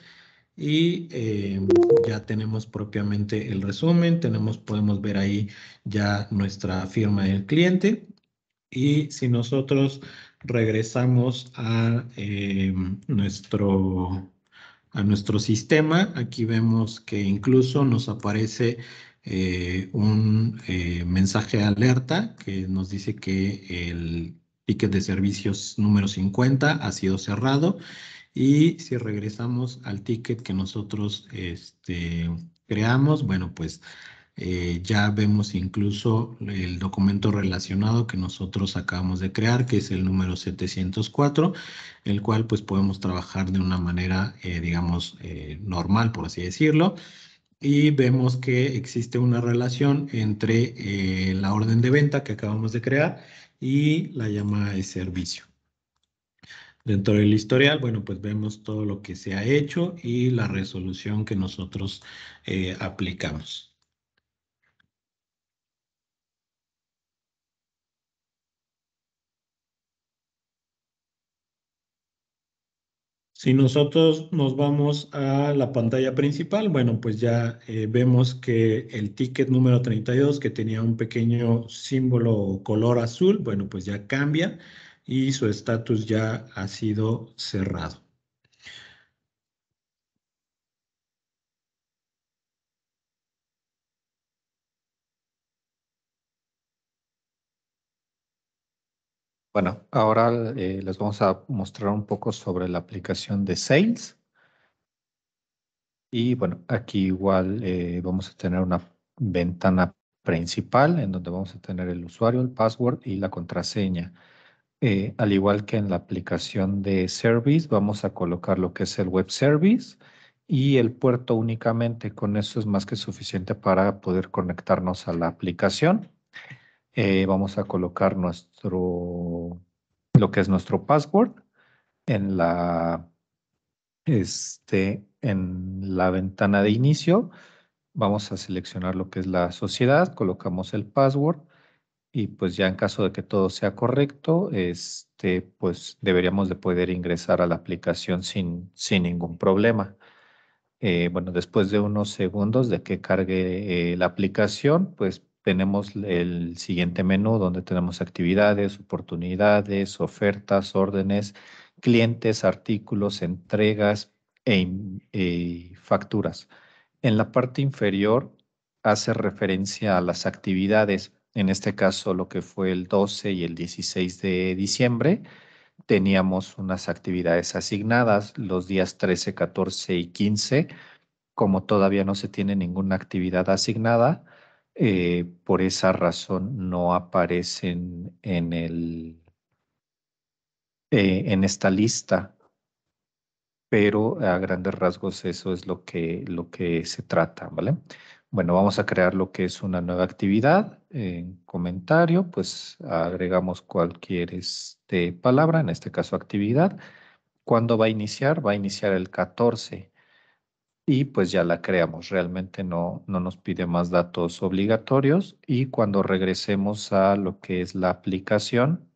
y eh, ya tenemos propiamente el resumen, tenemos, podemos ver ahí ya nuestra firma del cliente y si nosotros regresamos a eh, nuestro a nuestro sistema, aquí vemos que incluso nos aparece eh, un mensaje de alerta que nos dice que el ticket de servicios número 50 ha sido cerrado y si regresamos al ticket que nosotros este, creamos, bueno, pues eh, ya vemos incluso el documento relacionado que nosotros acabamos de crear, que es el número 704, el cual pues podemos trabajar de una manera, eh, digamos, eh, normal, por así decirlo. Y vemos que existe una relación entre la orden de venta que acabamos de crear y la llamada de servicio. Dentro del historial, bueno, pues vemos todo lo que se ha hecho y la resolución que nosotros eh, aplicamos. Si nosotros nos vamos a la pantalla principal, bueno, pues ya eh, vemos que el ticket número 32, que tenía un pequeño símbolo color azul, bueno, pues ya cambia y su estatus ya ha sido cerrado. Bueno, ahora eh, les vamos a mostrar un poco sobre la aplicación de Sales. Y bueno, aquí igual eh, vamos a tener una ventana principal en donde vamos a tener el usuario, el password y la contraseña. Eh, al igual que en la aplicación de Service, vamos a colocar lo que es el Web Service y el puerto únicamente. Con eso es más que suficiente para poder conectarnos a la aplicación. Eh, vamos a colocar nuestro, lo que es nuestro password en la, este, en la ventana de inicio. Vamos a seleccionar lo que es la sociedad, colocamos el password y pues ya en caso de que todo sea correcto, este, pues deberíamos de poder ingresar a la aplicación sin, sin ningún problema. Eh, bueno, después de unos segundos de que cargue eh, la aplicación, pues tenemos el siguiente menú donde tenemos actividades, oportunidades, ofertas, órdenes, clientes, artículos, entregas e, e facturas. En la parte inferior hace referencia a las actividades en este caso lo que fue el 12 y el 16 de diciembre, teníamos unas actividades asignadas los días 13, 14 y 15. Como todavía no se tiene ninguna actividad asignada, eh, por esa razón no aparecen en, el, eh, en esta lista. Pero a grandes rasgos eso es lo que, lo que se trata, ¿vale? Bueno, vamos a crear lo que es una nueva actividad. En comentario, pues agregamos cualquier este, palabra, en este caso actividad. ¿Cuándo va a iniciar? Va a iniciar el 14 y pues ya la creamos. Realmente no, no nos pide más datos obligatorios y cuando regresemos a lo que es la aplicación,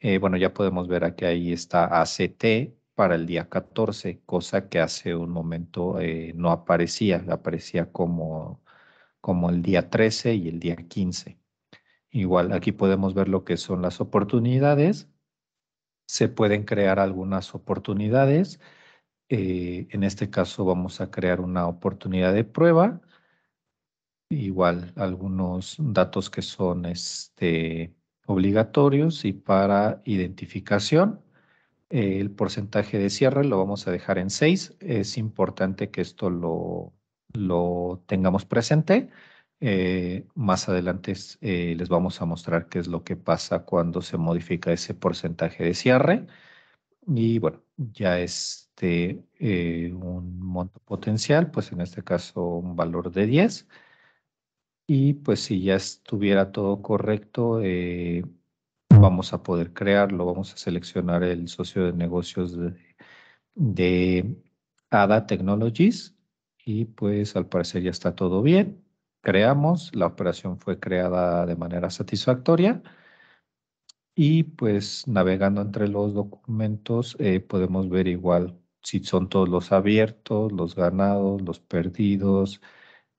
eh, bueno, ya podemos ver aquí ahí está ACT para el día 14, cosa que hace un momento eh, no aparecía, aparecía como como el día 13 y el día 15. Igual aquí podemos ver lo que son las oportunidades. Se pueden crear algunas oportunidades. Eh, en este caso vamos a crear una oportunidad de prueba. Igual algunos datos que son este, obligatorios y para identificación. El porcentaje de cierre lo vamos a dejar en 6. Es importante que esto lo lo tengamos presente. Eh, más adelante eh, les vamos a mostrar qué es lo que pasa cuando se modifica ese porcentaje de cierre. Y bueno, ya este eh, un monto potencial, pues en este caso un valor de 10. Y pues si ya estuviera todo correcto, vamos a poder crearlo. Vamos a seleccionar el socio de negocios de ADA Technologies y pues al parecer ya está todo bien. Creamos, la operación fue creada de manera satisfactoria. Y pues navegando entre los documentos eh, podemos ver igual si son todos los abiertos, los ganados, los perdidos,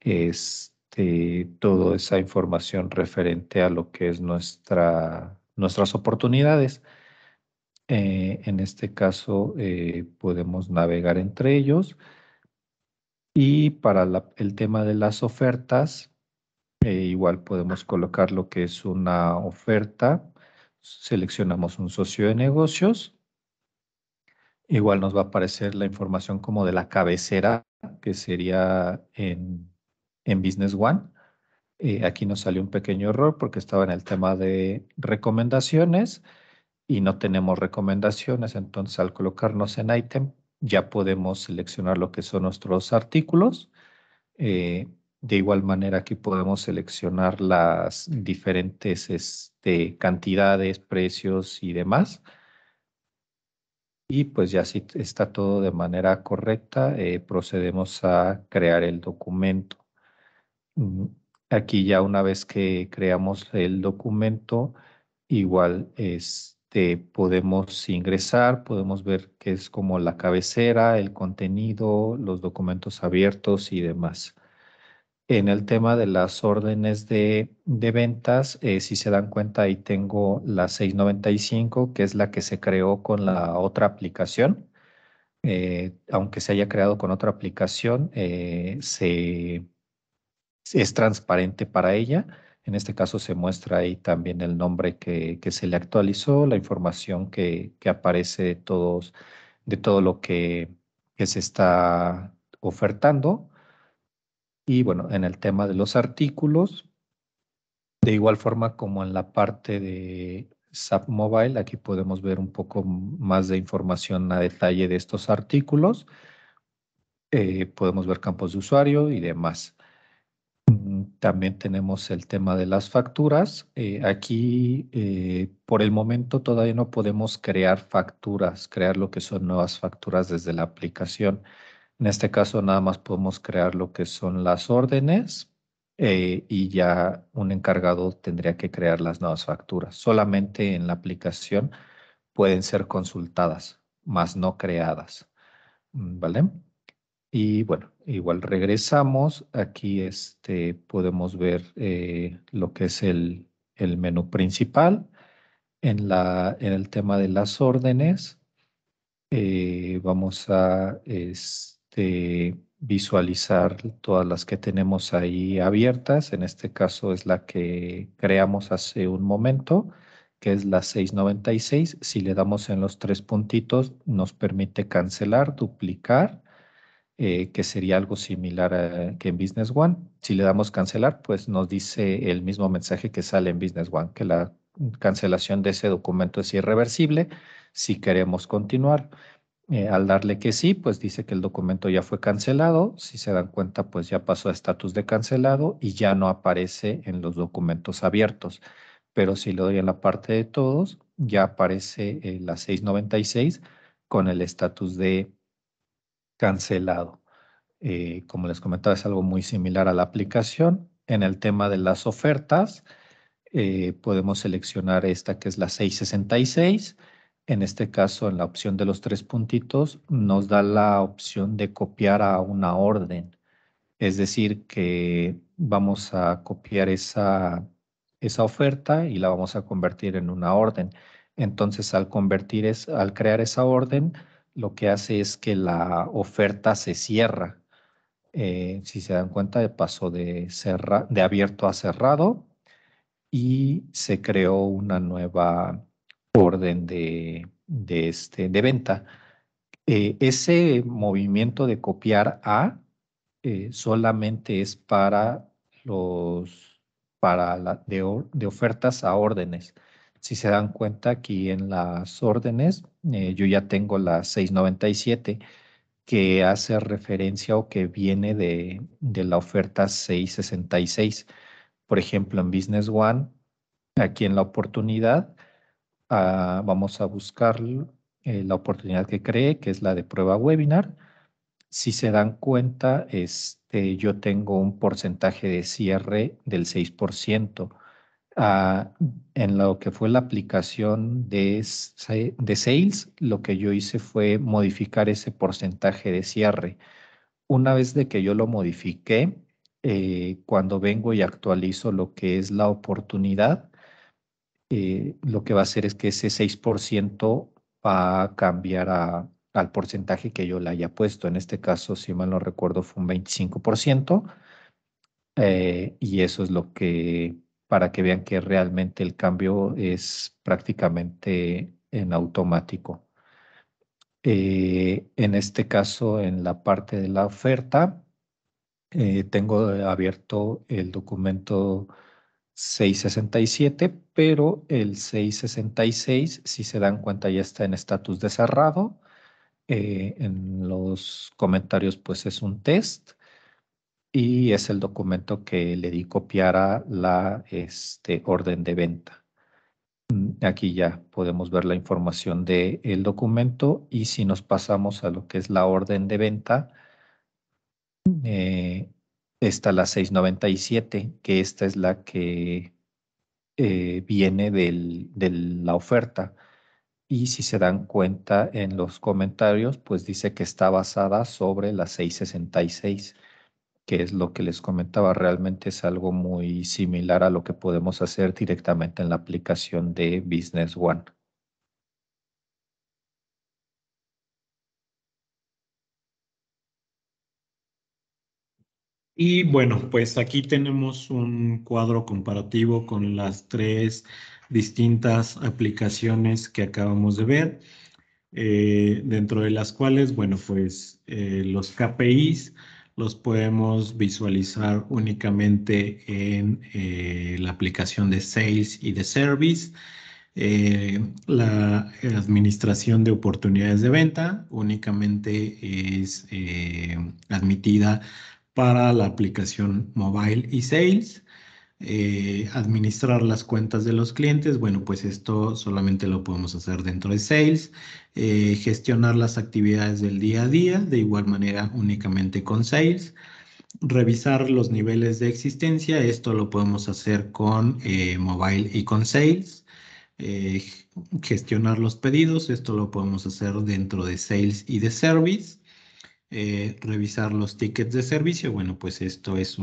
este, toda esa información referente a lo que es nuestra, nuestras oportunidades. Eh, en este caso eh, podemos navegar entre ellos y para el tema de las ofertas, eh, igual podemos colocar lo que es una oferta. Seleccionamos un socio de negocios. Igual nos va a aparecer la información como de la cabecera, que sería en, Business One. Eh, aquí nos salió un pequeño error porque estaba en el tema de recomendaciones y no tenemos recomendaciones. Entonces, al colocarnos en item, ya podemos seleccionar lo que son nuestros artículos. Eh, de igual manera aquí podemos seleccionar las diferentes este, cantidades, precios y demás. Y pues ya si está todo de manera correcta, eh, procedemos a crear el documento. Mm, aquí ya una vez que creamos el documento, igual es este, podemos ingresar, podemos ver que es como la cabecera, el contenido, los documentos abiertos y demás. En el tema de las órdenes de, de ventas, eh, si se dan cuenta, ahí tengo la 695, que es la que se creó con la otra aplicación. Eh, aunque se haya creado con otra aplicación, eh, se, es transparente para ella en este caso se muestra ahí también el nombre que, se le actualizó, la información que, aparece de, todos, de todo lo que, se está ofertando. Y bueno, en el tema de los artículos, de igual forma como en la parte de SAP Mobile, aquí podemos ver un poco más de información a detalle de estos artículos. Eh, podemos ver campos de usuario y demás. Mm, también tenemos el tema de las facturas. Eh, aquí, eh, por el momento, todavía no podemos crear facturas, crear lo que son nuevas facturas desde la aplicación. En este caso, nada más podemos crear lo que son las órdenes eh, y ya un encargado tendría que crear las nuevas facturas. Solamente en la aplicación pueden ser consultadas, más no creadas. Mm, ¿Vale? Y bueno, igual regresamos. Aquí este, podemos ver eh, lo que es el, menú principal. En, la, el tema de las órdenes, eh, vamos a este, visualizar todas las que tenemos ahí abiertas. En este caso es la que creamos hace un momento, que es la 696. Si le damos en los tres puntitos, nos permite cancelar, duplicar eh, que sería algo similar a, que en Business One. Si le damos cancelar, pues nos dice el mismo mensaje que sale en Business One, que la cancelación de ese documento es irreversible si queremos continuar. Eh, al darle que sí, pues dice que el documento ya fue cancelado. Si se dan cuenta, pues ya pasó a estatus de cancelado y ya no aparece en los documentos abiertos. Pero si le doy en la parte de todos, ya aparece eh, la 696 con el estatus de cancelado. Eh, como les comentaba, es algo muy similar a la aplicación. En el tema de las ofertas, eh, podemos seleccionar esta que es la 666. En este caso, en la opción de los tres puntitos, nos da la opción de copiar a una orden. Es decir, que vamos a copiar esa, esa oferta y la vamos a convertir en una orden. Entonces, al convertir, es, al crear esa orden, lo que hace es que la oferta se cierra. Eh, si se dan cuenta, pasó de, de abierto a cerrado y se creó una nueva orden de, este, de venta. Eh, ese movimiento de copiar a eh, solamente es para los para la, de, de ofertas a órdenes. Si se dan cuenta aquí en las órdenes, eh, yo ya tengo la 697 que hace referencia o que viene de, la oferta 666. Por ejemplo, en Business One, aquí en la oportunidad, ah, vamos a buscar eh, la oportunidad que cree, que es la de prueba webinar. Si se dan cuenta, este, yo tengo un porcentaje de cierre del 6%. Ah, en lo que fue la aplicación de, de sales, lo que yo hice fue modificar ese porcentaje de cierre. Una vez de que yo lo modifiqué, eh, cuando vengo y actualizo lo que es la oportunidad, eh, lo que va a hacer es que ese 6% va a cambiar a, al porcentaje que yo le haya puesto. En este caso, si mal no recuerdo, fue un 25%. Eh, y eso es lo que para que vean que realmente el cambio es prácticamente en automático. Eh, en este caso, en la parte de la oferta, eh, tengo eh, abierto el documento 667, pero el 666, si se dan cuenta, ya está en estatus de cerrado. en los comentarios, pues es un test y es el documento que le di copiar a la este, orden de venta. Mm, aquí ya podemos ver la información del el documento y si nos pasamos a lo que es la orden de venta, eh, está la 697, que esta es la que eh, viene del, de la oferta. Y si se dan cuenta en los comentarios, pues dice que está basada sobre la 666 que es lo que les comentaba, realmente es algo muy similar a lo que podemos hacer directamente en la aplicación de Business One. Y bueno, pues aquí tenemos un cuadro comparativo con las tres distintas aplicaciones que acabamos de ver, eh, dentro de las cuales, bueno, pues eh, los KPIs, los podemos visualizar únicamente en eh, la aplicación de Sales y de Service, eh, la administración de oportunidades de venta únicamente es eh, admitida para la aplicación Mobile y Sales. Eh, administrar las cuentas de los clientes, bueno, pues esto solamente lo podemos hacer dentro de Sales, eh, gestionar las actividades del día a día, de igual manera únicamente con Sales, revisar los niveles de existencia, esto lo podemos hacer con eh, Mobile y con Sales, gestionar los pedidos, esto lo podemos hacer dentro de Sales y de Service, eh, revisar los tickets de servicio. Bueno, pues esto es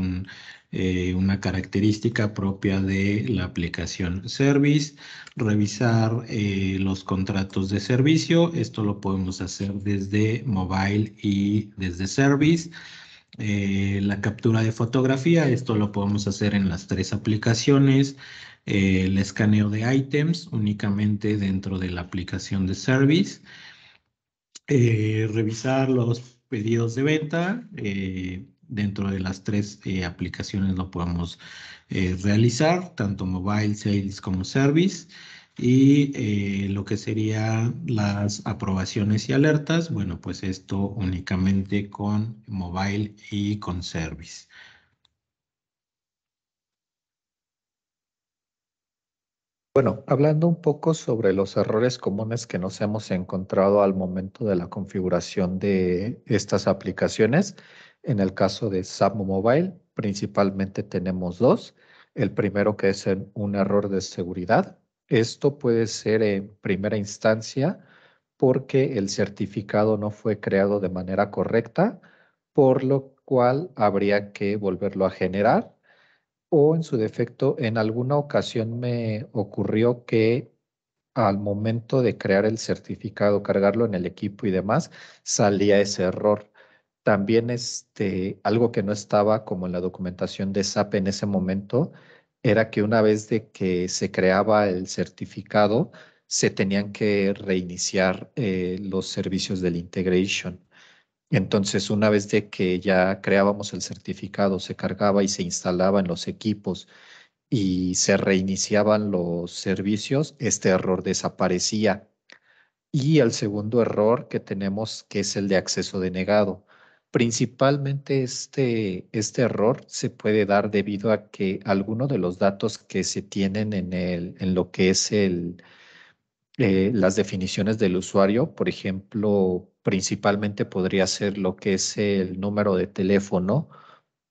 eh, una característica propia de la aplicación Service. Revisar eh, los contratos de servicio. Esto lo podemos hacer desde Mobile y desde Service. la captura de fotografía, esto lo podemos hacer en las tres aplicaciones. el escaneo de items únicamente dentro de la aplicación de service. revisar los pedidos de venta. Eh, dentro de las tres eh, aplicaciones lo podemos eh, realizar, tanto mobile, sales como service. Y lo que serían las aprobaciones y alertas, bueno, pues esto únicamente con mobile y con service. Bueno, hablando un poco sobre los errores comunes que nos hemos encontrado al momento de la configuración de estas aplicaciones, en el caso de SAP Mobile, principalmente tenemos dos. El primero que es un error de seguridad. Esto puede ser en primera instancia porque el certificado no fue creado de manera correcta, por lo cual habría que volverlo a generar o en su defecto, en alguna ocasión me ocurrió que al momento de crear el certificado, cargarlo en el equipo y demás, salía ese error. También este, algo que no estaba como en la documentación de SAP en ese momento era que una vez de que se creaba el certificado, se tenían que reiniciar eh, los servicios del integration. Entonces, una vez de que ya creábamos el certificado, se cargaba y se instalaba en los equipos y se reiniciaban los servicios, este error desaparecía. Y el segundo error que tenemos, que es el de acceso denegado. Principalmente este, este error se puede dar debido a que algunos de los datos que se tienen en, el, en lo que es el, eh, las definiciones del usuario, por ejemplo, principalmente podría ser lo que es el número de teléfono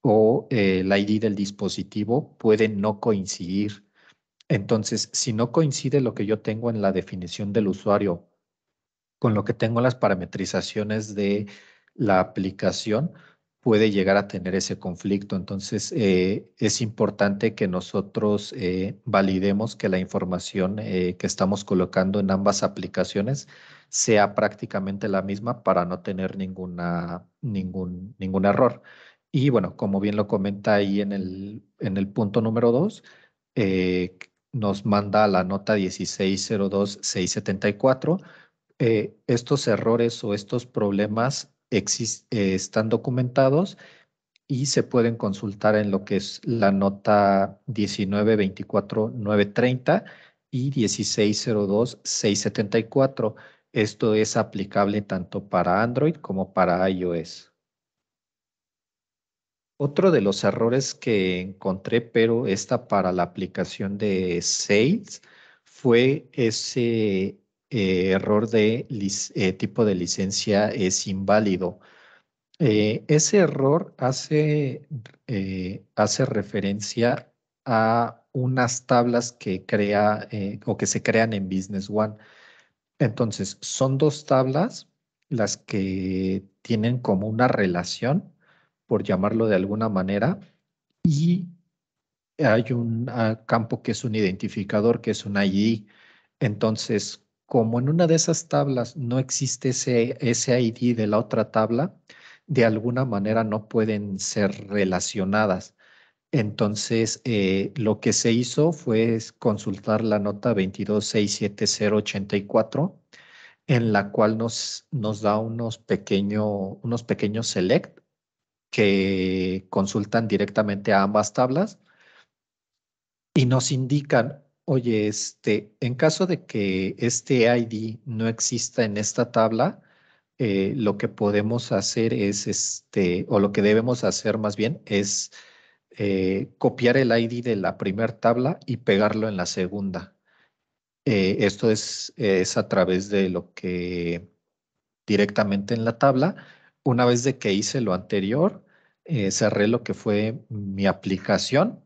o eh, el ID del dispositivo, pueden no coincidir. Entonces, si no coincide lo que yo tengo en la definición del usuario con lo que tengo en las parametrizaciones de la aplicación, puede llegar a tener ese conflicto. Entonces, eh, es importante que nosotros eh, validemos que la información eh, que estamos colocando en ambas aplicaciones sea prácticamente la misma para no tener ninguna, ningún, ningún error. Y bueno, como bien lo comenta ahí en el, en el punto número 2, nos manda la nota 1602674. Eh, estos errores o estos problemas eh, están documentados y se pueden consultar en lo que es la nota 19.24.930 y 16.02.674. Esto es aplicable tanto para Android como para iOS. Otro de los errores que encontré, pero esta para la aplicación de Sales, fue ese eh, error de eh, tipo de licencia es inválido. Eh, ese error hace, hace referencia a unas tablas que crea o que se crean en Business One. Entonces, son dos tablas las que tienen como una relación, por llamarlo de alguna manera, y hay un ah, campo que es un identificador, que es un ID. Entonces, como en una de esas tablas no existe ese, ese ID de la otra tabla, de alguna manera no pueden ser relacionadas. Entonces, eh, lo que se hizo fue consultar la nota 22.67084, en la cual nos, nos da unos, unos pequeños select que consultan directamente a ambas tablas y nos indican Oye, este, en caso de que este ID no exista en esta tabla, eh, lo que podemos hacer es, este, o lo que debemos hacer más bien es eh, copiar el ID de la primera tabla y pegarlo en la segunda. Eh, esto es, es a través de lo que directamente en la tabla. Una vez de que hice lo anterior, cerré lo que fue mi aplicación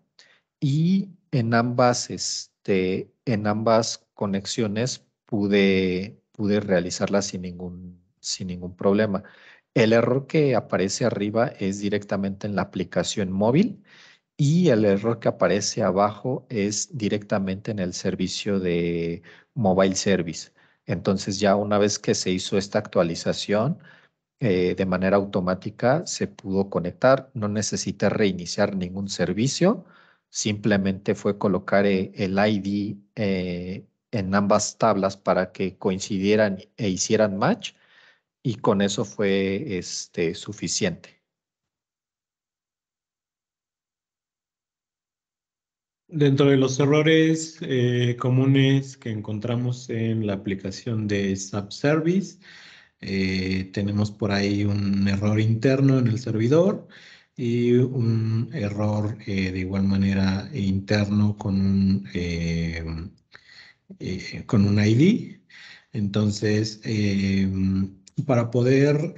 y en ambas, es, este, este, en ambas conexiones pude, realizarla sin ningún, sin ningún problema. El error que aparece arriba es directamente en la aplicación móvil y el error que aparece abajo es directamente en el servicio de mobile service. Entonces ya una vez que se hizo esta actualización, eh, de manera automática se pudo conectar, no necesité reiniciar ningún servicio, simplemente fue colocar eh, el ID eh, en ambas tablas para que coincidieran e hicieran match y con eso fue este, suficiente. Dentro de los errores eh, comunes que encontramos en la aplicación de SAP Service, tenemos por ahí un error interno en el servidor y un error eh, de igual manera interno con eh, eh, con un ID. Entonces, para poder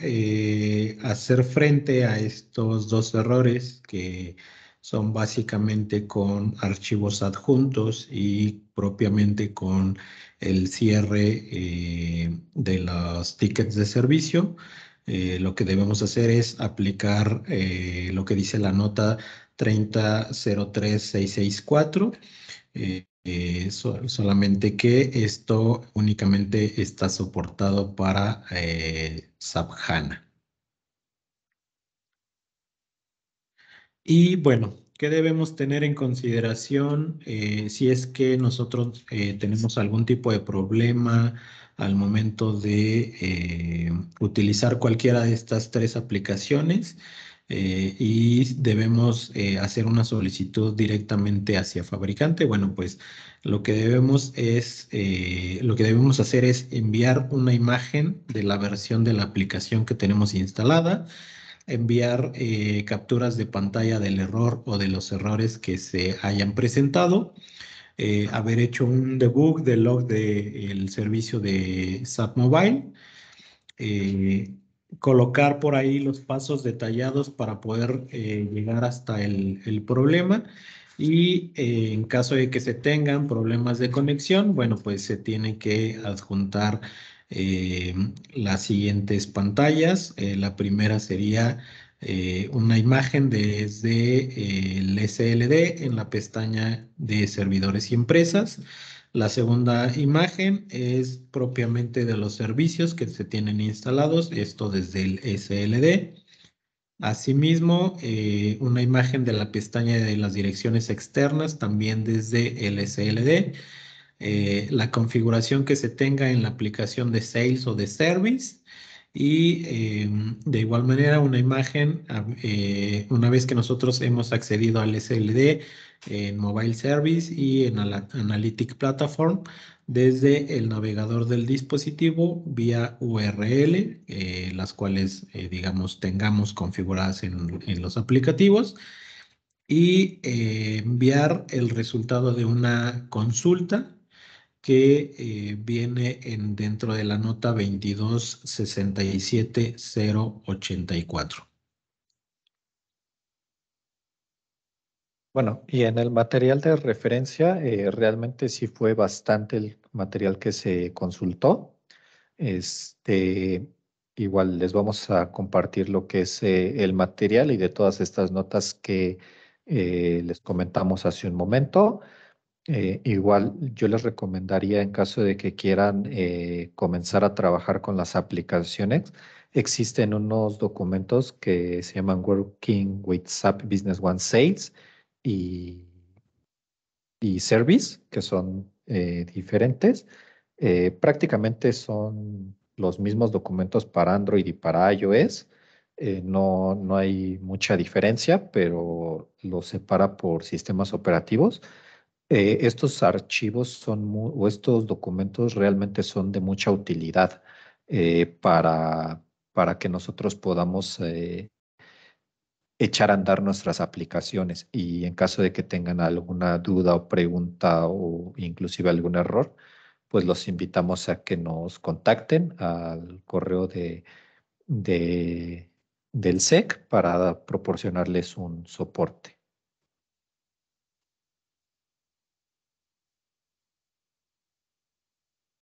hacer frente a estos dos errores que son básicamente con archivos adjuntos y propiamente con el cierre de los tickets de servicio, eh, lo que debemos hacer es aplicar eh, lo que dice la nota 3003664. Eh, solamente que esto únicamente está soportado para Sabhana. Y bueno, ¿qué debemos tener en consideración si es que nosotros tenemos algún tipo de problema al momento de eh, utilizar cualquiera de estas tres aplicaciones eh, y debemos eh, hacer una solicitud directamente hacia fabricante. Bueno, pues lo que debemos es lo que debemos hacer es enviar una imagen de la versión de la aplicación que tenemos instalada enviar capturas de pantalla del error o de los errores que se hayan presentado eh, haber hecho un debug del log del servicio de SAP Mobile, eh, colocar por ahí los pasos detallados para poder eh, llegar hasta el, problema y en caso de que se tengan problemas de conexión, bueno, pues se tiene que adjuntar las siguientes pantallas. la primera sería eh, una imagen desde eh, el SLD en la pestaña de servidores y empresas. La segunda imagen es propiamente de los servicios que se tienen instalados, esto desde el SLD. Asimismo, eh, una imagen de la pestaña de las direcciones externas también desde el SLD. la configuración que se tenga en la aplicación de Sales o de Service y eh, de igual manera, una imagen, ah, eh, una vez que nosotros hemos accedido al SLD en Mobile Service y en Analytic Platform, desde el navegador del dispositivo vía URL, eh, las cuales, digamos, tengamos configuradas en los aplicativos, y enviar el resultado de una consulta que eh, viene en, dentro de la nota 2267084. Bueno, y en el material de referencia, eh, realmente sí fue bastante el material que se consultó. Este, igual les vamos a compartir lo que es eh, el material y de todas estas notas que les comentamos hace un momento. Eh, igual yo les recomendaría en caso de que quieran eh, comenzar a trabajar con las aplicaciones, existen unos documentos que se llaman Working whatsapp Business One Sales y, y Service, que son eh, diferentes. prácticamente son los mismos documentos para Android y para iOS. no, no hay mucha diferencia, pero los separa por sistemas operativos. Eh, estos archivos son o estos documentos realmente son de mucha utilidad eh, para, para que nosotros podamos eh, echar a andar nuestras aplicaciones y en caso de que tengan alguna duda o pregunta o inclusive algún error, pues los invitamos a que nos contacten al correo de del SEC e para proporcionarles un soporte.